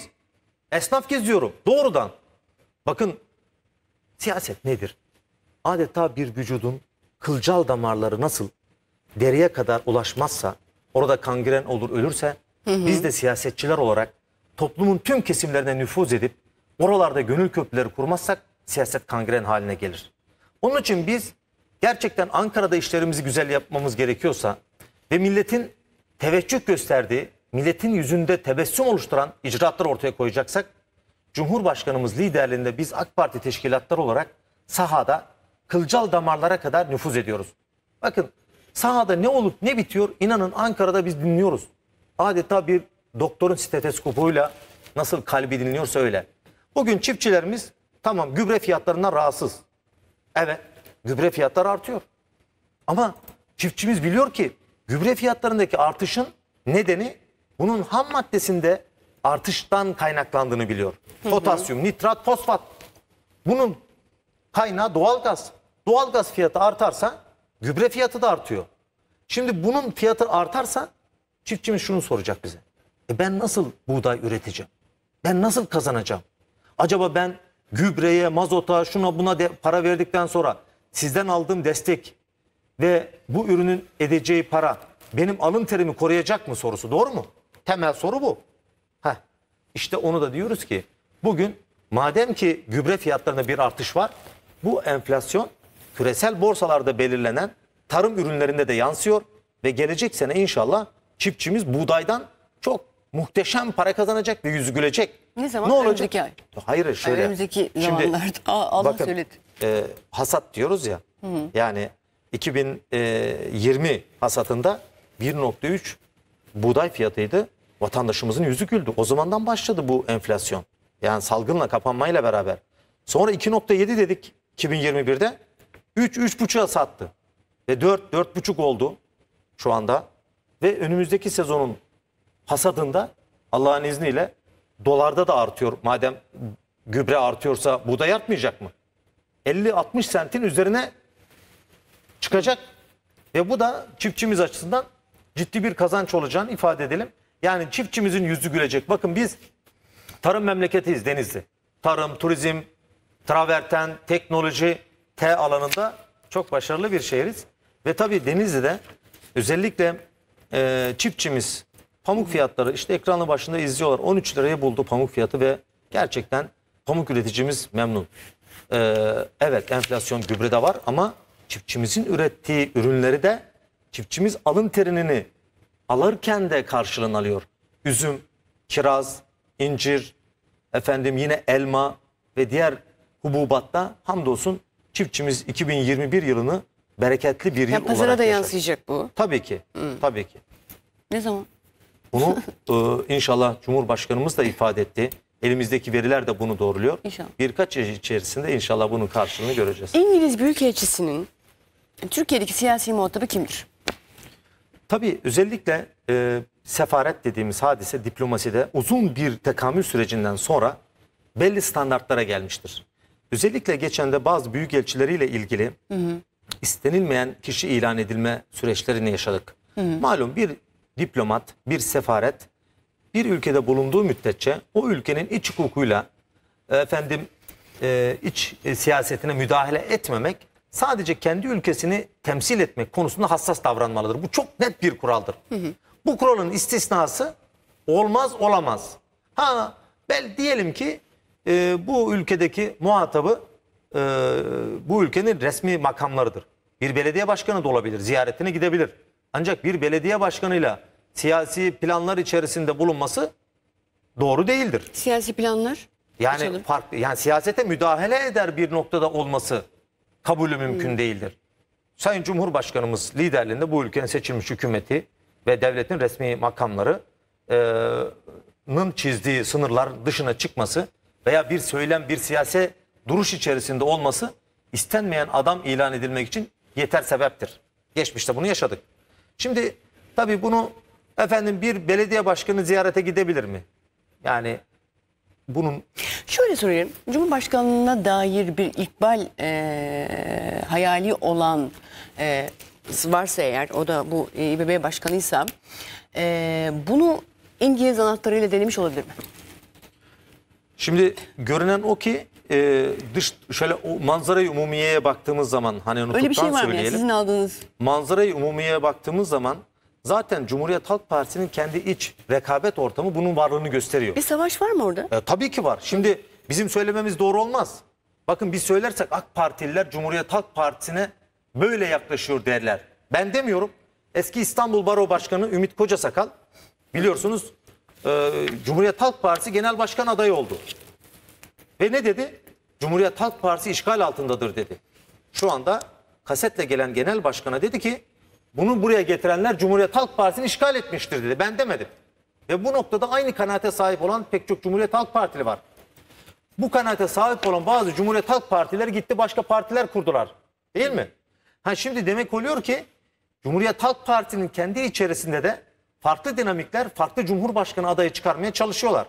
Esnaf geziyorum doğrudan. Bakın siyaset nedir? Adeta bir vücudun kılcal damarları nasıl deriye kadar ulaşmazsa orada kangren olur ölürse hı hı. biz de siyasetçiler olarak toplumun tüm kesimlerine nüfuz edip oralarda gönül köprüleri kurmazsak siyaset kangren haline gelir. Onun için biz gerçekten Ankara'da işlerimizi güzel yapmamız gerekiyorsa ve milletin teveccüh gösterdiği, milletin yüzünde tebessüm oluşturan icraatlar ortaya koyacaksak Cumhurbaşkanımız liderliğinde biz AK Parti teşkilatları olarak sahada kılcal damarlara kadar nüfuz ediyoruz. Bakın sahada ne olup ne bitiyor inanın Ankara'da biz dinliyoruz. Adeta bir doktorun steteskopuyla nasıl kalbi dinliyorsa öyle. Bugün çiftçilerimiz tamam gübre fiyatlarından rahatsız. Evet Gübre fiyatları artıyor. Ama çiftçimiz biliyor ki gübre fiyatlarındaki artışın nedeni bunun ham maddesinde artıştan kaynaklandığını biliyor. Potasyum, nitrat, fosfat. Bunun kaynağı doğalgaz. Doğalgaz fiyatı artarsa gübre fiyatı da artıyor. Şimdi bunun fiyatı artarsa çiftçimiz şunu soracak bize. E ben nasıl buğday üreteceğim? Ben nasıl kazanacağım? Acaba ben gübreye, mazota, şuna buna de para verdikten sonra sizden aldığım destek ve bu ürünün edeceği para benim alın terimi koruyacak mı sorusu doğru mu? Temel soru bu. Heh. İşte onu da diyoruz ki bugün madem ki gübre fiyatlarında bir artış var bu enflasyon küresel borsalarda belirlenen tarım ürünlerinde de yansıyor ve gelecek sene inşallah çiftçimiz buğdaydan çok muhteşem para kazanacak ve yüzü gülecek. Ne zaman? Ne olacak? Önümüzdeki ay. Hayır şöyle. Önümüzdeki zamanlarda. Aa, Allah bakın, söyledi e, hasat diyoruz ya. Hı hı. Yani 2020 e, hasatında 1.3 buğday fiyatıydı. Vatandaşımızın yüzü güldü. O zamandan başladı bu enflasyon. Yani salgınla kapanmayla beraber. Sonra 2.7 dedik 2021'de. 3 3.5'a sattı. Ve 4 4.5 oldu şu anda. Ve önümüzdeki sezonun hasadında Allah'ın izniyle dolarda da artıyor. Madem gübre artıyorsa buğday artmayacak mı? 50-60 sentin üzerine çıkacak. Ve bu da çiftçimiz açısından ciddi bir kazanç olacağını ifade edelim. Yani çiftçimizin yüzü gülecek. Bakın biz tarım memleketiyiz Denizli. Tarım, turizm, traverten, teknoloji, T alanında çok başarılı bir şehiriz. Ve tabii Denizli'de özellikle e, çiftçimiz pamuk fiyatları işte ekranın başında izliyorlar. 13 liraya buldu pamuk fiyatı ve gerçekten pamuk üreticimiz memnun. Ee, evet enflasyon gübrede var ama çiftçimizin ürettiği ürünleri de çiftçimiz alın terinini alırken de karşılığını alıyor. Üzüm, kiraz, incir, efendim yine elma ve diğer hububatta hamdolsun çiftçimiz 2021 yılını bereketli bir yıl yani olarak Pazara da yansıyacak bu. Tabii ki, hmm. tabii ki. Ne zaman? Bunu [laughs] e, inşallah Cumhurbaşkanımız da ifade etti. Elimizdeki veriler de bunu doğruluyor. İnşallah. Birkaç yıl içerisinde inşallah bunun karşılığını göreceğiz. İngiliz Büyükelçisi'nin Türkiye'deki siyasi muhatabı kimdir? Tabii özellikle e, sefaret dediğimiz hadise diplomaside uzun bir tekamül sürecinden sonra belli standartlara gelmiştir. Özellikle geçen de bazı büyükelçileriyle ilgili hı hı. istenilmeyen kişi ilan edilme süreçlerini yaşadık. Hı hı. Malum bir diplomat, bir sefaret bir ülkede bulunduğu müddetçe o ülkenin iç hukukuyla efendim e, iç e, siyasetine müdahale etmemek sadece kendi ülkesini temsil etmek konusunda hassas davranmalıdır. Bu çok net bir kuraldır. Hı hı. Bu kuralın istisnası olmaz olamaz. Ha bel diyelim ki e, bu ülkedeki muhatabı e, bu ülkenin resmi makamlarıdır. Bir belediye başkanı da olabilir, ziyaretine gidebilir. Ancak bir belediye başkanıyla siyasi planlar içerisinde bulunması doğru değildir. Siyasi planlar? Yani açalım. farklı yani siyasete müdahale eder bir noktada olması kabulü mümkün hmm. değildir. Sayın Cumhurbaşkanımız liderliğinde bu ülkenin seçilmiş hükümeti ve devletin resmi makamları'nın e, çizdiği sınırlar dışına çıkması veya bir söylem, bir siyasi duruş içerisinde olması istenmeyen adam ilan edilmek için yeter sebeptir. Geçmişte bunu yaşadık. Şimdi tabii bunu Efendim bir belediye başkanı ziyarete gidebilir mi? Yani bunun... Şöyle sorayım. Cumhurbaşkanlığına dair bir ikbal e, hayali olan e, varsa eğer o da bu İBB başkanıysa e, bunu İngiliz anahtarıyla denemiş olabilir mi? Şimdi görünen o ki e, dış şöyle o manzarayı umumiyeye baktığımız zaman hani unuttuktan Öyle bir şey var mı? Yani, sizin aldığınız. Manzarayı umumiyeye baktığımız zaman Zaten Cumhuriyet Halk Partisi'nin kendi iç rekabet ortamı bunun varlığını gösteriyor. Bir savaş var mı orada? E, tabii ki var. Şimdi bizim söylememiz doğru olmaz. Bakın biz söylersek AK Partililer Cumhuriyet Halk Partisi'ne böyle yaklaşıyor derler. Ben demiyorum. Eski İstanbul Baro Başkanı Ümit Kocasakal biliyorsunuz e, Cumhuriyet Halk Partisi Genel Başkan adayı oldu. Ve ne dedi? Cumhuriyet Halk Partisi işgal altındadır dedi. Şu anda kasetle gelen genel başkana dedi ki bunu buraya getirenler Cumhuriyet Halk Partisi'ni işgal etmiştir dedi. Ben demedim. Ve bu noktada aynı kanaate sahip olan pek çok Cumhuriyet Halk Partili var. Bu kanaate sahip olan bazı Cumhuriyet Halk Partileri gitti başka partiler kurdular. Değil mi? Ha şimdi demek oluyor ki Cumhuriyet Halk Partisi'nin kendi içerisinde de farklı dinamikler farklı Cumhurbaşkanı adayı çıkarmaya çalışıyorlar.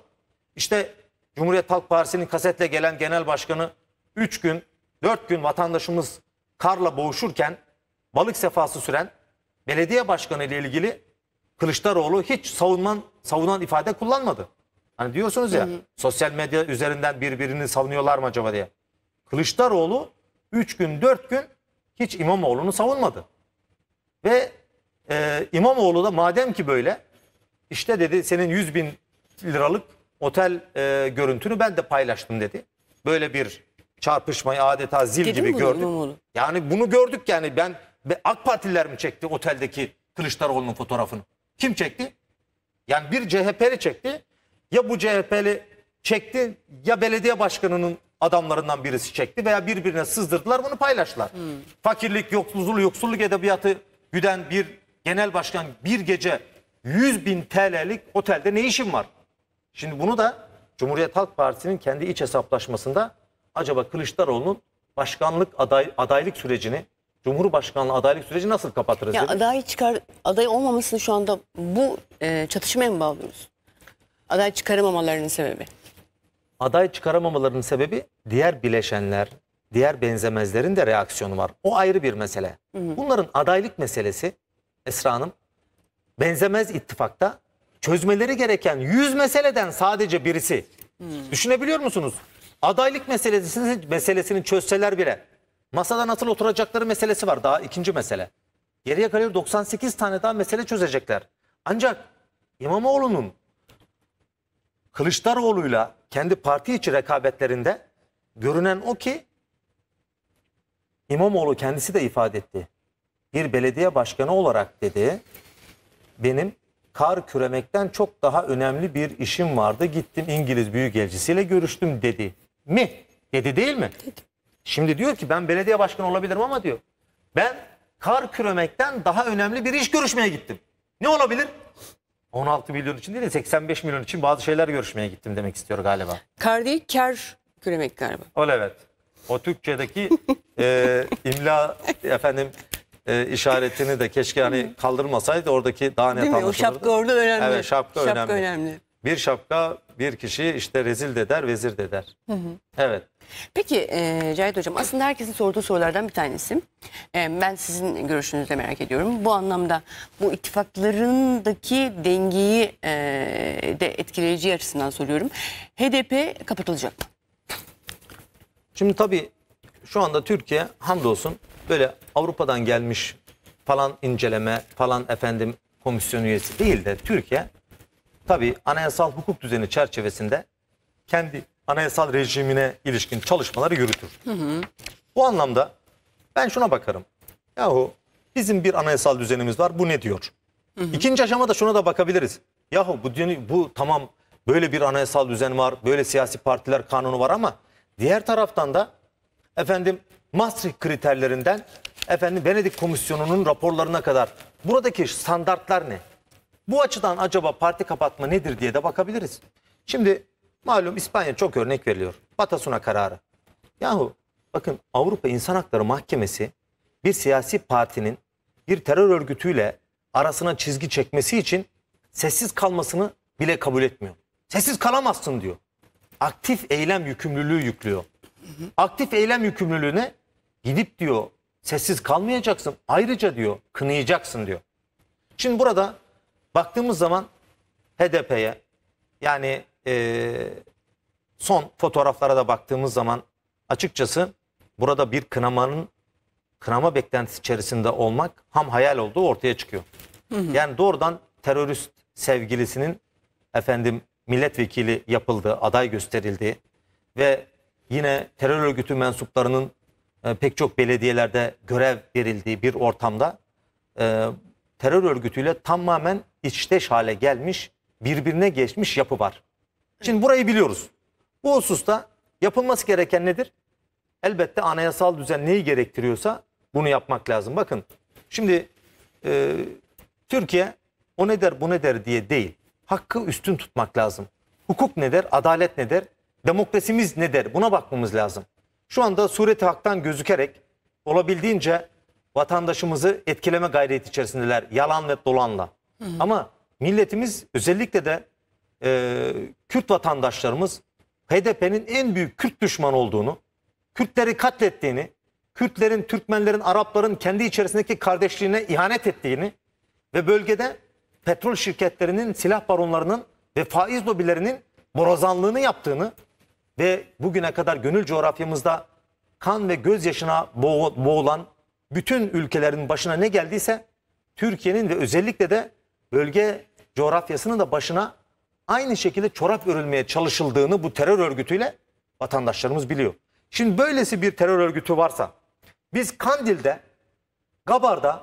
İşte Cumhuriyet Halk Partisi'nin kasetle gelen genel başkanı 3 gün 4 gün vatandaşımız karla boğuşurken balık sefası süren belediye başkanı ile ilgili Kılıçdaroğlu hiç savunman savunan ifade kullanmadı. Hani diyorsunuz ya hı hı. sosyal medya üzerinden birbirini savunuyorlar mı acaba diye. Kılıçdaroğlu 3 gün 4 gün hiç İmamoğlu'nu savunmadı. Ve e, İmamoğlu da madem ki böyle işte dedi senin 100 bin liralık otel e, görüntünü ben de paylaştım dedi. Böyle bir çarpışmayı adeta zil Dedim gibi gördük. İmamoğlu. Yani bunu gördük yani ben ve AK Partililer mi çekti oteldeki Kılıçdaroğlu'nun fotoğrafını? Kim çekti? Yani bir CHP'li çekti. Ya bu CHP'li çekti ya belediye başkanının adamlarından birisi çekti veya birbirine sızdırdılar bunu paylaştılar. Hmm. Fakirlik, yoksulluk, yoksulluk edebiyatı güden bir genel başkan bir gece 100 bin TL'lik otelde ne işim var? Şimdi bunu da Cumhuriyet Halk Partisi'nin kendi iç hesaplaşmasında acaba Kılıçdaroğlu'nun başkanlık aday, adaylık sürecini Cumhurbaşkanlığı adaylık süreci nasıl kapatırız? Ya dedi. çıkar, aday olmamasını şu anda bu e, çatışmaya mı bağlıyoruz? Aday çıkaramamalarının sebebi. Aday çıkaramamalarının sebebi diğer bileşenler, diğer benzemezlerin de reaksiyonu var. O ayrı bir mesele. Hı hı. Bunların adaylık meselesi Esra Hanım benzemez ittifakta çözmeleri gereken 100 meseleden sadece birisi. Hı. Düşünebiliyor musunuz? Adaylık meselesini, meselesini çözseler bile Masada nasıl oturacakları meselesi var daha ikinci mesele. Geriye kalıyor 98 tane daha mesele çözecekler. Ancak İmamoğlu'nun Kılıçdaroğlu'yla kendi parti içi rekabetlerinde görünen o ki İmamoğlu kendisi de ifade etti. Bir belediye başkanı olarak dedi benim kar küremekten çok daha önemli bir işim vardı. Gittim İngiliz büyükelçisiyle görüştüm dedi. Mi? Dedi değil mi? Dedi. Şimdi diyor ki ben belediye başkanı olabilirim ama diyor ben kar küremekten daha önemli bir iş görüşmeye gittim. Ne olabilir? 16 milyon için değil de 85 milyon için bazı şeyler görüşmeye gittim demek istiyor galiba. Kar değil kar küremek galiba. O evet. O Türkçedeki [laughs] e, imla efendim e, işaretini de keşke hani kaldırmasaydı oradaki daha net Değil anlaşılırdı. O şapka orada önemli. Evet şapka, şapka önemli. önemli. Bir şapka bir kişi işte rezil de eder, vezir de eder. Hı hı. Evet. Peki e, Cahit Hocam aslında herkesin sorduğu sorulardan bir tanesi. E, ben sizin görüşünüzü de merak ediyorum. Bu anlamda bu ittifaklarındaki dengeyi e, de etkileyici açısından soruyorum. HDP kapatılacak mı? Şimdi tabii şu anda Türkiye hamdolsun böyle Avrupa'dan gelmiş falan inceleme falan efendim komisyon üyesi değil de Türkiye tabii anayasal hukuk düzeni çerçevesinde kendi anayasal rejimine ilişkin çalışmaları yürütür. Hı hı. Bu anlamda ben şuna bakarım. Yahu bizim bir anayasal düzenimiz var bu ne diyor? Hı hı. İkinci aşamada şuna da bakabiliriz. Yahu bu, bu tamam böyle bir anayasal düzen var, böyle siyasi partiler kanunu var ama diğer taraftan da efendim Maastricht kriterlerinden efendim Venedik Komisyonu'nun raporlarına kadar buradaki standartlar ne? Bu açıdan acaba parti kapatma nedir diye de bakabiliriz. Şimdi Malum İspanya çok örnek veriliyor. Batasuna kararı. Yahu bakın Avrupa İnsan Hakları Mahkemesi bir siyasi partinin bir terör örgütüyle arasına çizgi çekmesi için sessiz kalmasını bile kabul etmiyor. Sessiz kalamazsın diyor. Aktif eylem yükümlülüğü yüklüyor. Aktif eylem yükümlülüğüne gidip diyor sessiz kalmayacaksın. Ayrıca diyor kınayacaksın diyor. Şimdi burada baktığımız zaman HDP'ye yani e, son fotoğraflara da baktığımız zaman açıkçası burada bir kınamanın kınama beklentisi içerisinde olmak ham hayal olduğu ortaya çıkıyor. Hı hı. Yani doğrudan terörist sevgilisinin efendim milletvekili yapıldığı, aday gösterildiği ve yine terör örgütü mensuplarının e, pek çok belediyelerde görev verildiği bir ortamda e, terör örgütüyle tamamen içteş hale gelmiş, birbirine geçmiş yapı var. Şimdi burayı biliyoruz. Bu hususta yapılması gereken nedir? Elbette anayasal düzen neyi gerektiriyorsa bunu yapmak lazım. Bakın şimdi e, Türkiye o ne der bu ne der diye değil. Hakkı üstün tutmak lazım. Hukuk ne der, adalet ne der, demokrasimiz ne der buna bakmamız lazım. Şu anda sureti haktan gözükerek olabildiğince vatandaşımızı etkileme gayreti içerisindeler yalan ve dolanla. Hı hı. Ama milletimiz özellikle de e, Kürt vatandaşlarımız HDP'nin en büyük Kürt düşmanı olduğunu, Kürtleri katlettiğini, Kürtlerin, Türkmenlerin, Arapların kendi içerisindeki kardeşliğine ihanet ettiğini ve bölgede petrol şirketlerinin, silah baronlarının ve faiz lobilerinin borazanlığını yaptığını ve bugüne kadar gönül coğrafyamızda kan ve gözyaşına boğulan bütün ülkelerin başına ne geldiyse Türkiye'nin ve özellikle de bölge coğrafyasının da başına aynı şekilde çorap örülmeye çalışıldığını bu terör örgütüyle vatandaşlarımız biliyor. Şimdi böylesi bir terör örgütü varsa biz Kandil'de, Gabar'da,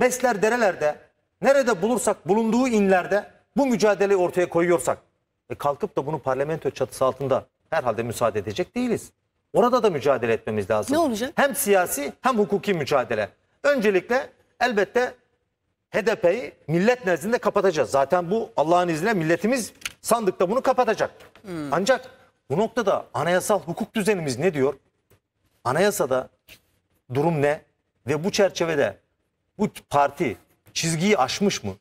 Besler derelerde, nerede bulursak bulunduğu inlerde bu mücadeleyi ortaya koyuyorsak e kalkıp da bunu parlamento çatısı altında herhalde müsaade edecek değiliz. Orada da mücadele etmemiz lazım. Ne olacak? Hem siyasi hem hukuki mücadele. Öncelikle elbette HDP'yi millet nezdinde kapatacağız. Zaten bu Allah'ın izniyle milletimiz sandıkta bunu kapatacak. Hmm. Ancak bu noktada anayasal hukuk düzenimiz ne diyor? Anayasada durum ne? Ve bu çerçevede bu parti çizgiyi aşmış mı?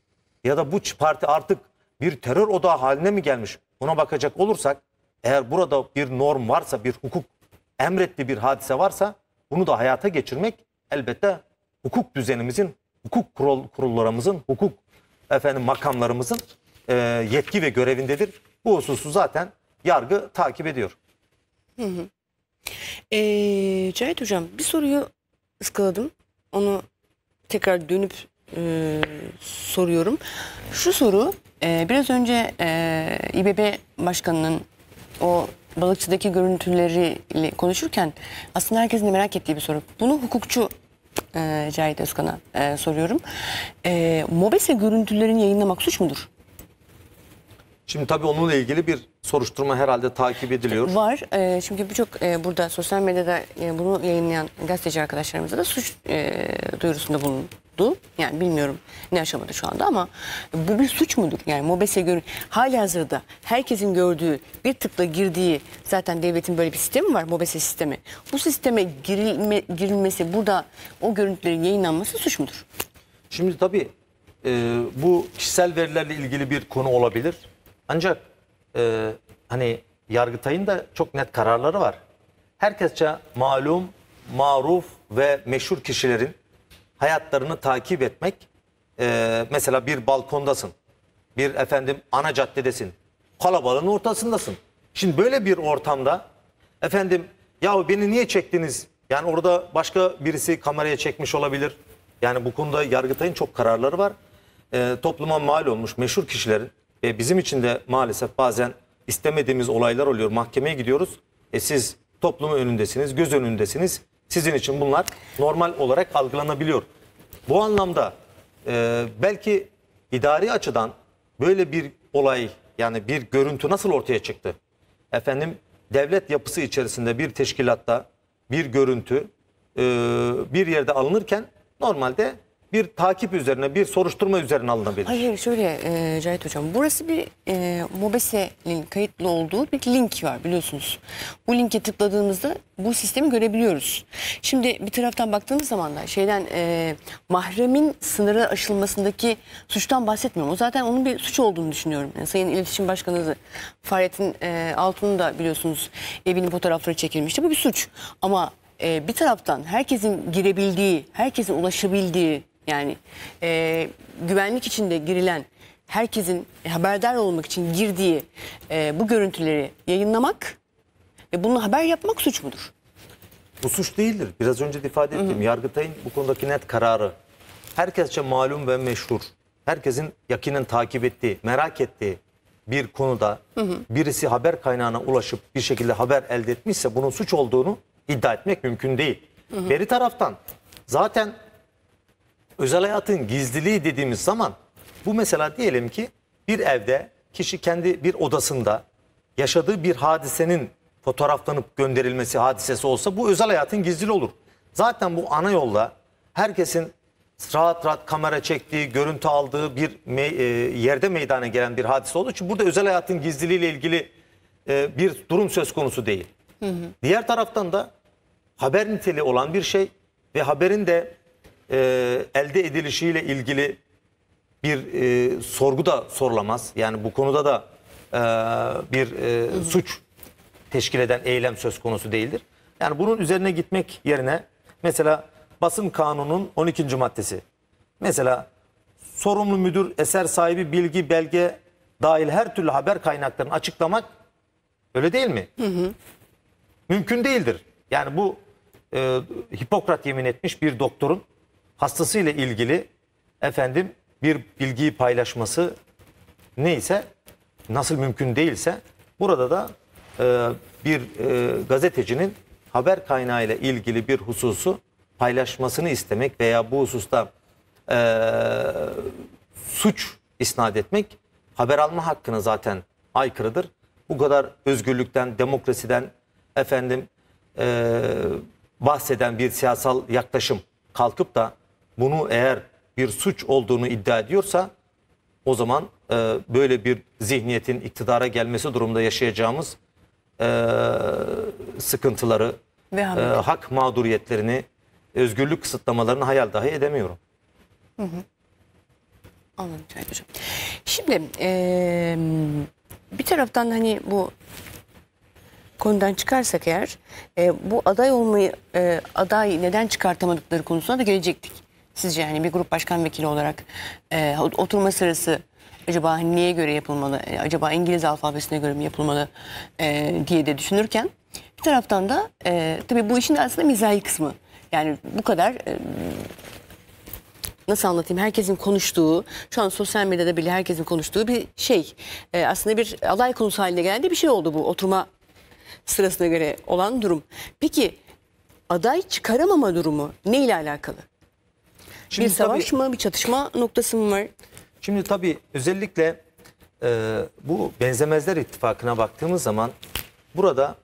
Ya da bu parti artık bir terör odağı haline mi gelmiş? Buna bakacak olursak eğer burada bir norm varsa, bir hukuk emretli bir hadise varsa bunu da hayata geçirmek elbette hukuk düzenimizin hukuk kurul, kurullarımızın, hukuk efendim makamlarımızın e, yetki ve görevindedir. Bu hususu zaten yargı takip ediyor. Hı hı. E, Cahit Hocam bir soruyu ıskaladım. Onu tekrar dönüp e, soruyorum. Şu soru e, biraz önce e, İBB Başkanı'nın o balıkçıdaki görüntüleriyle konuşurken aslında herkesin de merak ettiği bir soru. Bunu hukukçu e, Cahit Özkan'a e, soruyorum. E, Mobese görüntülerini yayınlamak suç mudur? Şimdi tabii onunla ilgili bir soruşturma herhalde takip ediliyor. Var. E, çünkü birçok e, burada sosyal medyada e, bunu yayınlayan gazeteci arkadaşlarımıza da suç e, duyurusunda bulunuyor tutuklu. Yani bilmiyorum ne aşamada şu anda ama bu bir suç mudur? Yani MOBES'e göre hali hazırda herkesin gördüğü bir tıkla girdiği zaten devletin böyle bir sistemi var MOBES'e sistemi. Bu sisteme girilme, girilmesi burada o görüntülerin yayınlanması suç mudur? Şimdi tabii e, bu kişisel verilerle ilgili bir konu olabilir. Ancak e, hani Yargıtay'ın da çok net kararları var. Herkesçe malum, maruf ve meşhur kişilerin hayatlarını takip etmek e, mesela bir balkondasın bir efendim ana caddedesin kalabalığın ortasındasın. Şimdi böyle bir ortamda efendim yahu beni niye çektiniz yani orada başka birisi kameraya çekmiş olabilir. Yani bu konuda Yargıtay'ın çok kararları var. E, topluma mal olmuş meşhur kişilerin ve bizim için de maalesef bazen istemediğimiz olaylar oluyor. Mahkemeye gidiyoruz. E siz toplumun önündesiniz, göz önündesiniz. Sizin için bunlar normal olarak algılanabiliyor. Bu anlamda e, belki idari açıdan böyle bir olay yani bir görüntü nasıl ortaya çıktı? Efendim devlet yapısı içerisinde bir teşkilatta bir görüntü e, bir yerde alınırken normalde bir takip üzerine, bir soruşturma üzerine alınabilir. Hayır şöyle e, Cahit Hocam. Burası bir e, Mobese'nin kayıtlı olduğu bir link var biliyorsunuz. Bu linke tıkladığımızda bu sistemi görebiliyoruz. Şimdi bir taraftan baktığımız zaman da şeyden e, mahremin sınırı aşılmasındaki suçtan bahsetmiyorum. O zaten onun bir suç olduğunu düşünüyorum. Yani Sayın İletişim Başkanı Fahrettin e, Altun'un da biliyorsunuz evinin fotoğrafları çekilmişti. Bu bir suç. Ama e, bir taraftan herkesin girebildiği, herkesin ulaşabildiği yani e, güvenlik içinde girilen herkesin haberdar olmak için girdiği e, bu görüntüleri yayınlamak ve bunu haber yapmak suç mudur? Bu suç değildir. Biraz önce de ifade ettim. Hı hı. Yargıtay'ın bu konudaki net kararı herkesçe malum ve meşhur. Herkesin yakinen takip ettiği, merak ettiği bir konuda hı hı. birisi haber kaynağına ulaşıp bir şekilde haber elde etmişse bunun suç olduğunu iddia etmek mümkün değil. Hı hı. Beri taraftan zaten özel hayatın gizliliği dediğimiz zaman bu mesela diyelim ki bir evde kişi kendi bir odasında yaşadığı bir hadisenin fotoğraflanıp gönderilmesi hadisesi olsa bu özel hayatın gizli olur. Zaten bu ana yolda herkesin rahat rahat kamera çektiği, görüntü aldığı bir me e, yerde meydana gelen bir hadise olduğu için burada özel hayatın gizliliğiyle ilgili e, bir durum söz konusu değil. Hı hı. Diğer taraftan da haber niteliği olan bir şey ve haberin de e, elde edilişiyle ilgili bir e, sorgu da sorulamaz. Yani bu konuda da e, bir e, suç teşkil eden eylem söz konusu değildir. Yani bunun üzerine gitmek yerine mesela basın kanunun 12. maddesi. Mesela sorumlu müdür eser sahibi bilgi belge dahil her türlü haber kaynaklarını açıklamak öyle değil mi? Hı hı. Mümkün değildir. Yani bu e, Hipokrat yemin etmiş bir doktorun hastasıyla ilgili efendim bir bilgiyi paylaşması neyse nasıl mümkün değilse burada da e, bir e, gazetecinin haber kaynağıyla ilgili bir hususu paylaşmasını istemek veya bu hususta e, suç isnat etmek haber alma hakkına zaten aykırıdır. Bu kadar özgürlükten, demokrasiden efendim e, bahseden bir siyasal yaklaşım kalkıp da bunu eğer bir suç olduğunu iddia ediyorsa o zaman e, böyle bir zihniyetin iktidara gelmesi durumunda yaşayacağımız e, sıkıntıları, e, hak mağduriyetlerini, özgürlük kısıtlamalarını hayal dahi edemiyorum. Hı hı. Anladım Cahil Hocam. Şimdi e, bir taraftan hani bu konudan çıkarsak eğer e, bu aday olmayı e, aday neden çıkartamadıkları konusuna da gelecektik. Sizce yani bir grup başkan vekili olarak e, oturma sırası acaba niye hani göre yapılmalı? E, acaba İngiliz alfabesine göre mi yapılmalı e, diye de düşünürken bir taraftan da e, tabii bu işin aslında mizahi kısmı. Yani bu kadar e, nasıl anlatayım herkesin konuştuğu şu an sosyal medyada bile herkesin konuştuğu bir şey. E, aslında bir alay konusu haline geldi bir şey oldu bu oturma sırasına göre olan durum. Peki aday çıkaramama durumu ne ile alakalı? Şimdi bir savaş tabii, mı, bir çatışma noktası mı var? Şimdi tabii özellikle e, bu benzemezler ittifakına baktığımız zaman burada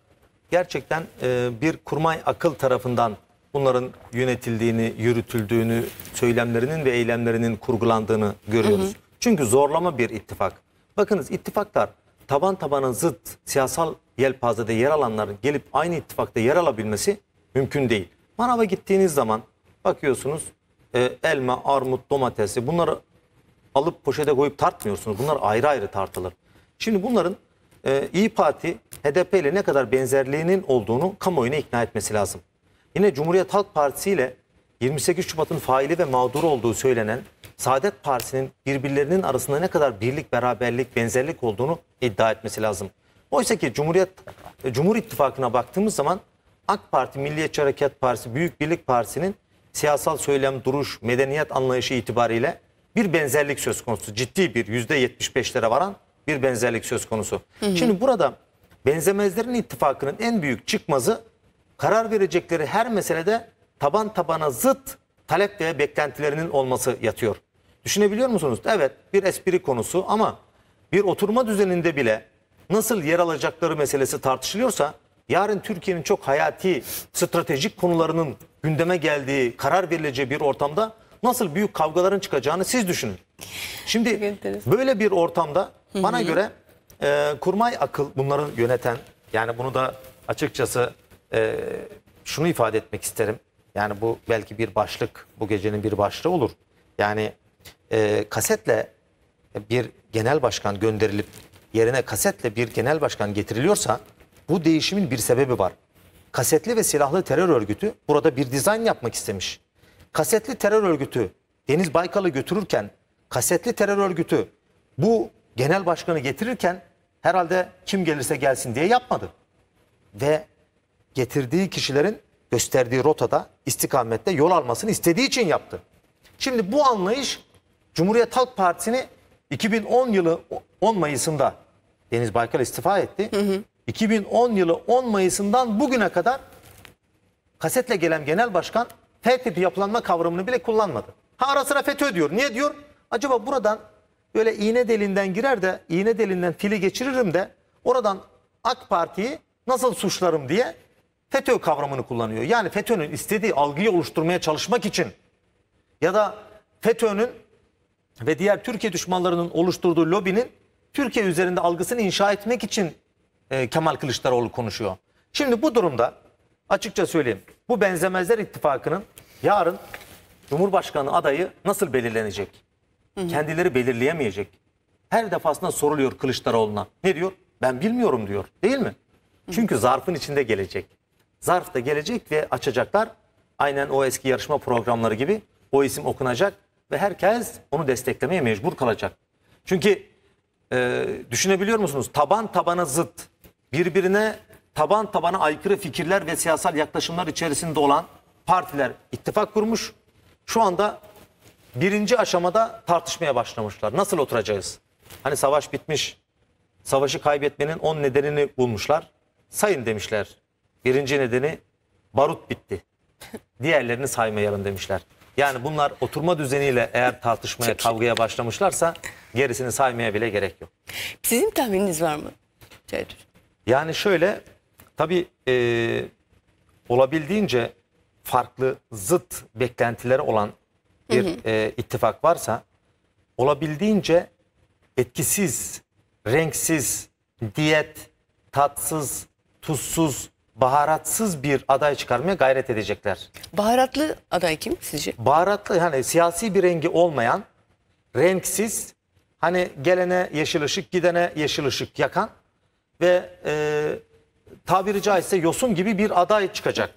gerçekten e, bir kurmay akıl tarafından bunların yönetildiğini, yürütüldüğünü, söylemlerinin ve eylemlerinin kurgulandığını görüyoruz. Hı hı. Çünkü zorlama bir ittifak. Bakınız ittifaklar taban tabana zıt siyasal yelpazede yer alanların gelip aynı ittifakta yer alabilmesi mümkün değil. Manava gittiğiniz zaman bakıyorsunuz e, elma, armut, domatesi bunları alıp poşete koyup tartmıyorsunuz. Bunlar ayrı ayrı tartılır. Şimdi bunların e, İyi Parti HDP ile ne kadar benzerliğinin olduğunu kamuoyuna ikna etmesi lazım. Yine Cumhuriyet Halk Partisi ile 28 Şubat'ın faili ve mağduru olduğu söylenen Saadet Partisi'nin birbirlerinin arasında ne kadar birlik, beraberlik, benzerlik olduğunu iddia etmesi lazım. Oysa ki Cumhuriyet e, Cumhur İttifakı'na baktığımız zaman AK Parti, Milliyetçi Hareket Partisi, Büyük Birlik Partisi'nin siyasal söylem, duruş, medeniyet anlayışı itibariyle bir benzerlik söz konusu. Ciddi bir yüzde %75'lere varan bir benzerlik söz konusu. Hı hı. Şimdi burada benzemezlerin ittifakının en büyük çıkmazı karar verecekleri her meselede taban tabana zıt talep ve beklentilerinin olması yatıyor. Düşünebiliyor musunuz? Evet bir espri konusu ama bir oturma düzeninde bile nasıl yer alacakları meselesi tartışılıyorsa yarın Türkiye'nin çok hayati stratejik konularının gündeme geldiği, karar verileceği bir ortamda nasıl büyük kavgaların çıkacağını siz düşünün. Şimdi böyle bir ortamda bana Hı -hı. göre e, kurmay akıl bunları yöneten yani bunu da açıkçası e, şunu ifade etmek isterim. Yani bu belki bir başlık, bu gecenin bir başlığı olur. Yani e, kasetle bir genel başkan gönderilip yerine kasetle bir genel başkan getiriliyorsa bu değişimin bir sebebi var. Kasetli ve silahlı terör örgütü burada bir dizayn yapmak istemiş. Kasetli terör örgütü Deniz Baykal'ı götürürken kasetli terör örgütü bu genel başkanı getirirken herhalde kim gelirse gelsin diye yapmadı. Ve getirdiği kişilerin gösterdiği rotada, istikamette yol almasını istediği için yaptı. Şimdi bu anlayış Cumhuriyet Halk Partisi'ni 2010 yılı 10 Mayıs'ında Deniz Baykal istifa etti. Hı hı. 2010 yılı 10 Mayıs'ından bugüne kadar kasetle gelen genel başkan F e tipi yapılanma kavramını bile kullanmadı. Ha ara sıra FETÖ diyor. Niye diyor? Acaba buradan böyle iğne delinden girer de iğne delinden fili geçiririm de oradan AK Parti'yi nasıl suçlarım diye FETÖ kavramını kullanıyor. Yani FETÖ'nün istediği algıyı oluşturmaya çalışmak için ya da FETÖ'nün ve diğer Türkiye düşmanlarının oluşturduğu lobinin Türkiye üzerinde algısını inşa etmek için e, Kemal Kılıçdaroğlu konuşuyor. Şimdi bu durumda açıkça söyleyeyim bu benzemezler ittifakının yarın Cumhurbaşkanı adayı nasıl belirlenecek? Hı hı. Kendileri belirleyemeyecek. Her defasında soruluyor Kılıçdaroğlu'na. Ne diyor? Ben bilmiyorum diyor. Değil mi? Hı. Çünkü zarfın içinde gelecek. Zarf da gelecek ve açacaklar. Aynen o eski yarışma programları gibi o isim okunacak ve herkes onu desteklemeye mecbur kalacak. Çünkü e, düşünebiliyor musunuz? Taban tabana zıt birbirine taban tabana aykırı fikirler ve siyasal yaklaşımlar içerisinde olan partiler ittifak kurmuş. Şu anda birinci aşamada tartışmaya başlamışlar. Nasıl oturacağız? Hani savaş bitmiş. Savaşı kaybetmenin on nedenini bulmuşlar. Sayın demişler. Birinci nedeni barut bitti. Diğerlerini saymayalım demişler. Yani bunlar oturma düzeniyle eğer tartışmaya, kavgaya başlamışlarsa gerisini saymaya bile gerek yok. Sizin tahmininiz var mı? Ceydur. Yani şöyle tabii e, olabildiğince farklı zıt beklentileri olan bir hı hı. E, ittifak varsa olabildiğince etkisiz, renksiz, diyet, tatsız, tuzsuz, baharatsız bir aday çıkarmaya gayret edecekler. Baharatlı aday kim sizce? Baharatlı yani siyasi bir rengi olmayan, renksiz, hani gelene yeşil ışık, gidene yeşil ışık yakan ve e, tabiri caizse yosun gibi bir aday çıkacak.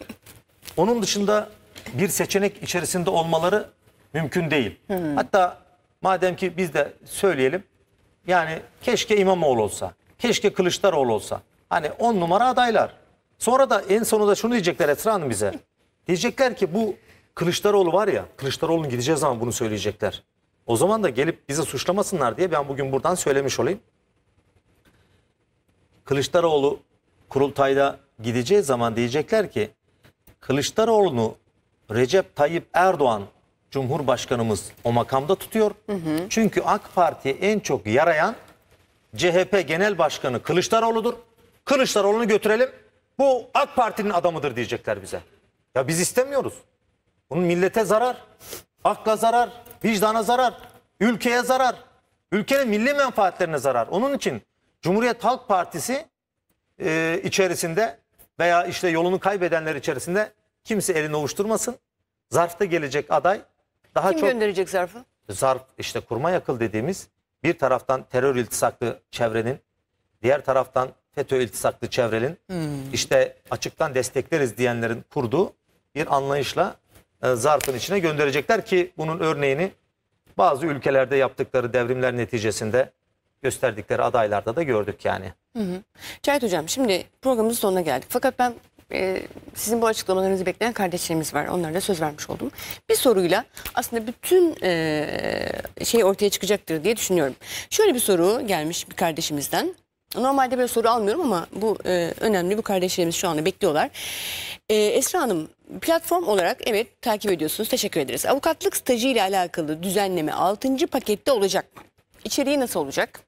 Onun dışında bir seçenek içerisinde olmaları mümkün değil. Hı hmm. Hatta madem ki biz de söyleyelim yani keşke İmamoğlu olsa, keşke Kılıçdaroğlu olsa. Hani on numara adaylar. Sonra da en sonunda şunu diyecekler Esra Hanım bize. Diyecekler ki bu Kılıçdaroğlu var ya, Kılıçdaroğlu'nun gideceği zaman bunu söyleyecekler. O zaman da gelip bize suçlamasınlar diye ben bugün buradan söylemiş olayım. Kılıçdaroğlu kurultayda gideceği zaman diyecekler ki Kılıçdaroğlu'nu Recep Tayyip Erdoğan Cumhurbaşkanımız o makamda tutuyor. Hı hı. Çünkü AK Parti'ye en çok yarayan CHP Genel Başkanı Kılıçdaroğlu'dur. Kılıçdaroğlu'nu götürelim. Bu AK Parti'nin adamıdır diyecekler bize. Ya biz istemiyoruz. Bunun millete zarar, akla zarar, vicdana zarar, ülkeye zarar, ülkenin milli menfaatlerine zarar. Onun için Cumhuriyet Halk Partisi e, içerisinde veya işte yolunu kaybedenler içerisinde kimse elini ovuşturmasın. Zarfta gelecek aday daha Kim çok... gönderecek zarfı? Zarf işte kurma yakıl dediğimiz bir taraftan terör iltisaklı çevrenin, diğer taraftan FETÖ iltisaklı çevrenin, hmm. işte açıktan destekleriz diyenlerin kurduğu bir anlayışla e, zarfın içine gönderecekler ki bunun örneğini bazı ülkelerde yaptıkları devrimler neticesinde gösterdikleri adaylarda da gördük yani. Hı Hocam şimdi programımızın sonuna geldik. Fakat ben e, sizin bu açıklamalarınızı bekleyen kardeşlerimiz var. Onlara da söz vermiş oldum. Bir soruyla aslında bütün e, şey ortaya çıkacaktır diye düşünüyorum. Şöyle bir soru gelmiş bir kardeşimizden. Normalde böyle soru almıyorum ama bu e, önemli. Bu kardeşlerimiz şu anda bekliyorlar. E, Esra Hanım platform olarak evet takip ediyorsunuz. Teşekkür ederiz. Avukatlık stajı ile alakalı düzenleme 6. pakette olacak mı? İçeriği nasıl olacak?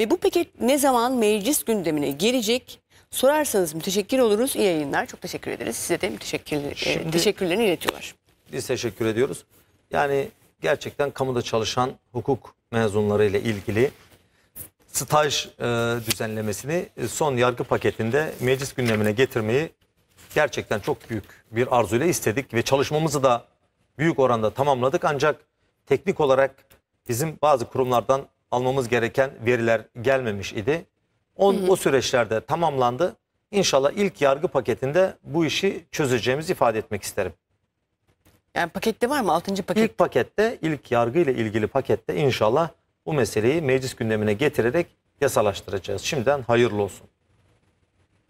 Ve bu paket ne zaman meclis gündemine gelecek sorarsanız müteşekkir oluruz. İyi yayınlar. Çok teşekkür ederiz. Size de müteşekkir, e, Şimdi, teşekkürlerini iletiyorlar. Biz teşekkür ediyoruz. Yani gerçekten kamuda çalışan hukuk mezunları ile ilgili staj e, düzenlemesini e, son yargı paketinde meclis gündemine getirmeyi gerçekten çok büyük bir arzuyla istedik ve çalışmamızı da büyük oranda tamamladık. Ancak teknik olarak bizim bazı kurumlardan almamız gereken veriler gelmemiş idi. O, hı hı. o süreçlerde tamamlandı. İnşallah ilk yargı paketinde bu işi çözeceğimizi ifade etmek isterim. Yani pakette var mı? Altıncı paket. İlk pakette, ilk yargı ile ilgili pakette inşallah bu meseleyi meclis gündemine getirerek yasalaştıracağız. Şimdiden hayırlı olsun.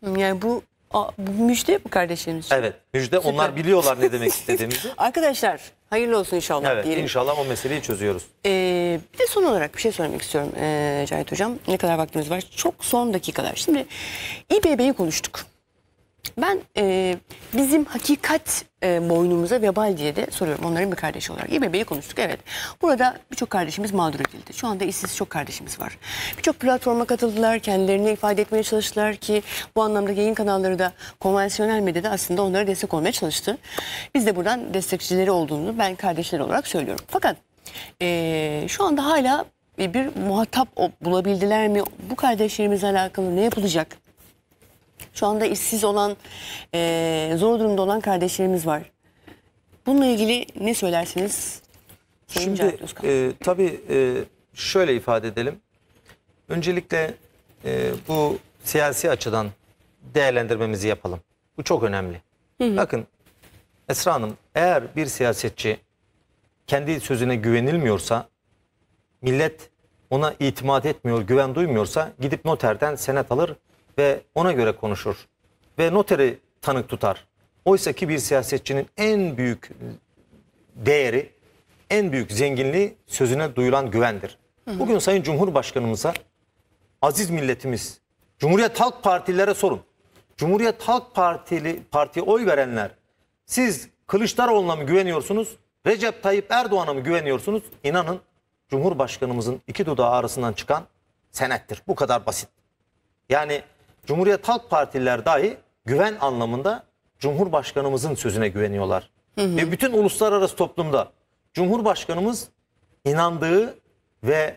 Yani bu Aa, müjde mi kardeşlerimiz? Evet müjde Süper. onlar biliyorlar ne demek [laughs] istediğimizi. Arkadaşlar hayırlı olsun inşallah evet, diyelim. İnşallah o meseleyi çözüyoruz. Ee, bir de son olarak bir şey söylemek istiyorum ee, Cahit Hocam. Ne kadar vaktimiz var? Çok son dakikalar. Şimdi İBB'yi konuştuk. Ben e, bizim hakikat e, boynumuza vebal diye de soruyorum. Onların bir kardeşi olarak. İBB'yi konuştuk evet. Burada birçok kardeşimiz mağdur edildi. Şu anda işsiz çok kardeşimiz var. Birçok platforma katıldılar. Kendilerini ifade etmeye çalıştılar ki bu anlamda yayın kanalları da konvansiyonel medyada aslında onlara destek olmaya çalıştı. Biz de buradan destekçileri olduğunu ben kardeşler olarak söylüyorum. Fakat e, şu anda hala bir muhatap bulabildiler mi? Bu kardeşlerimizle alakalı ne yapılacak? Şu anda işsiz olan, e, zor durumda olan kardeşlerimiz var. Bununla ilgili ne söylersiniz? Sayın Şimdi e, tabii e, şöyle ifade edelim. Öncelikle e, bu siyasi açıdan değerlendirmemizi yapalım. Bu çok önemli. Hı hı. Bakın Esra Hanım eğer bir siyasetçi kendi sözüne güvenilmiyorsa millet ona itimat etmiyor, güven duymuyorsa gidip noterden senet alır, ve ona göre konuşur. Ve noteri tanık tutar. Oysa ki bir siyasetçinin en büyük değeri, en büyük zenginliği sözüne duyulan güvendir. Bugün Sayın Cumhurbaşkanımıza aziz milletimiz, Cumhuriyet Halk Partililere sorun. Cumhuriyet Halk Partili partiye oy verenler siz Kılıçdaroğlu'na mı güveniyorsunuz? Recep Tayyip Erdoğan'a mı güveniyorsunuz? İnanın Cumhurbaşkanımızın iki dudağı arasından çıkan senettir. Bu kadar basit. Yani Cumhuriyet Halk Partililer dahi güven anlamında Cumhurbaşkanımızın sözüne güveniyorlar. Hı hı. Ve bütün uluslararası toplumda Cumhurbaşkanımız inandığı ve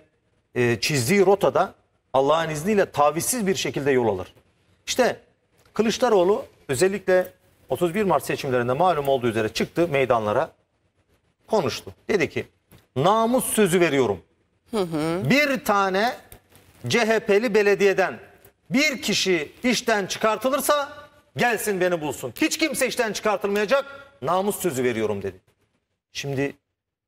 e, çizdiği rotada Allah'ın izniyle tavizsiz bir şekilde yol alır. İşte Kılıçdaroğlu özellikle 31 Mart seçimlerinde malum olduğu üzere çıktı meydanlara konuştu. Dedi ki namus sözü veriyorum. Hı hı. Bir tane CHP'li belediyeden bir kişi işten çıkartılırsa gelsin beni bulsun. Hiç kimse işten çıkartılmayacak namus sözü veriyorum dedi. Şimdi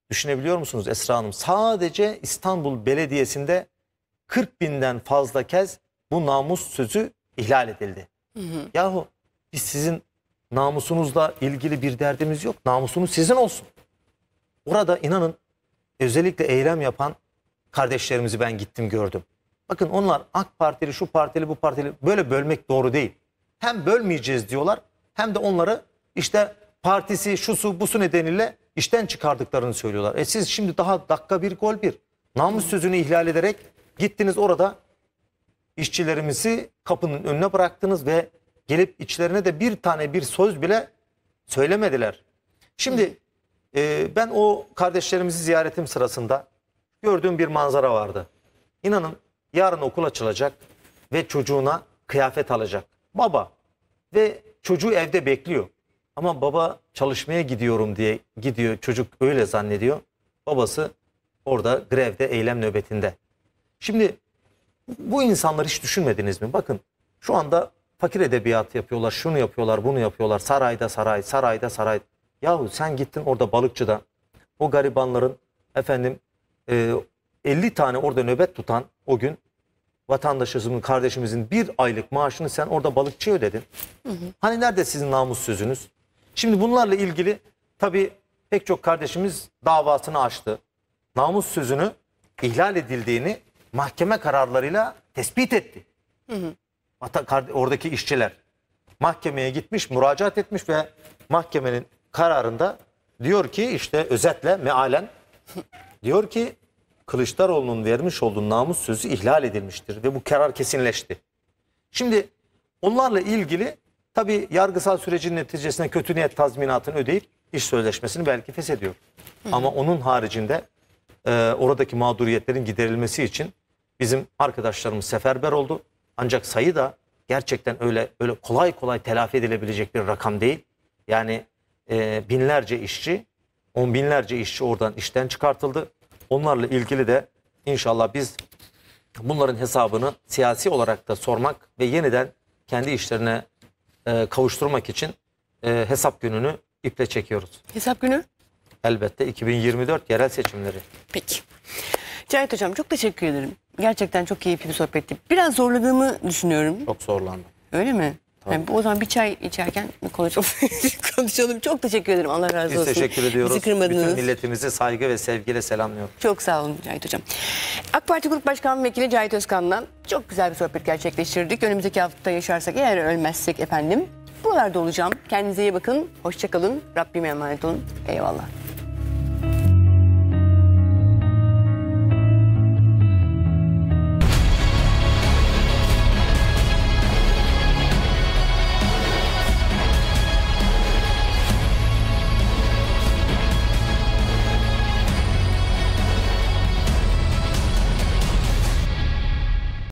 düşünebiliyor musunuz Esra Hanım? Sadece İstanbul Belediyesi'nde 40 binden fazla kez bu namus sözü ihlal edildi. Hı hı. Yahu biz sizin namusunuzla ilgili bir derdimiz yok. Namusunuz sizin olsun. Orada inanın özellikle eylem yapan kardeşlerimizi ben gittim gördüm. Bakın onlar AK Partili, şu partili, bu partili böyle bölmek doğru değil. Hem bölmeyeceğiz diyorlar hem de onları işte partisi, şu su bu su nedeniyle işten çıkardıklarını söylüyorlar. E siz şimdi daha dakika bir gol bir namus sözünü ihlal ederek gittiniz orada işçilerimizi kapının önüne bıraktınız ve gelip içlerine de bir tane bir söz bile söylemediler. Şimdi e, ben o kardeşlerimizi ziyaretim sırasında gördüğüm bir manzara vardı. İnanın yarın okul açılacak ve çocuğuna kıyafet alacak. Baba ve çocuğu evde bekliyor. Ama baba çalışmaya gidiyorum diye gidiyor. Çocuk öyle zannediyor. Babası orada grevde, eylem nöbetinde. Şimdi bu insanlar hiç düşünmediniz mi? Bakın şu anda fakir edebiyat yapıyorlar, şunu yapıyorlar, bunu yapıyorlar. Sarayda saray, sarayda saray. Yahu sen gittin orada balıkçıda o garibanların efendim e, 50 tane orada nöbet tutan o gün vatandaşımızın, kardeşimizin bir aylık maaşını sen orada balıkçıya ödedin. Hı hı. Hani nerede sizin namus sözünüz? Şimdi bunlarla ilgili tabii pek çok kardeşimiz davasını açtı. Namus sözünü ihlal edildiğini mahkeme kararlarıyla tespit etti. Hı hı. Oradaki işçiler mahkemeye gitmiş, müracaat etmiş ve mahkemenin kararında diyor ki işte özetle mealen diyor ki Kılıçdaroğlu'nun vermiş olduğu namus sözü ihlal edilmiştir ve bu karar kesinleşti. Şimdi onlarla ilgili tabi yargısal sürecin neticesinde kötü niyet tazminatını ödeyip iş sözleşmesini belki feshediyor. Ama onun haricinde e, oradaki mağduriyetlerin giderilmesi için bizim arkadaşlarımız seferber oldu. Ancak sayı da gerçekten öyle öyle kolay kolay telafi edilebilecek bir rakam değil. Yani e, binlerce işçi, on binlerce işçi oradan işten çıkartıldı. Onlarla ilgili de inşallah biz bunların hesabını siyasi olarak da sormak ve yeniden kendi işlerine e, kavuşturmak için e, hesap gününü iple çekiyoruz. Hesap günü? Elbette 2024 yerel seçimleri. Peki. Cahit Hocam çok teşekkür ederim. Gerçekten çok keyifli bir sohbetti. Biraz zorladığımı düşünüyorum. Çok zorlandım. Öyle mi? Yani o zaman bir çay içerken konuşalım. [laughs] konuşalım. Çok teşekkür ederim. Allah razı Biz olsun. Biz teşekkür ediyoruz. Bizi kırmadınız. Bütün milletimizi saygı ve sevgiyle selamlıyorum. Çok sağ olun Cahit Hocam. AK Parti Grup Başkan Vekili Cahit Özkan'la çok güzel bir sohbet gerçekleştirdik. Önümüzdeki hafta yaşarsak eğer ölmezsek efendim buralarda olacağım. Kendinize iyi bakın. Hoşçakalın. Rabbime emanet olun. Eyvallah.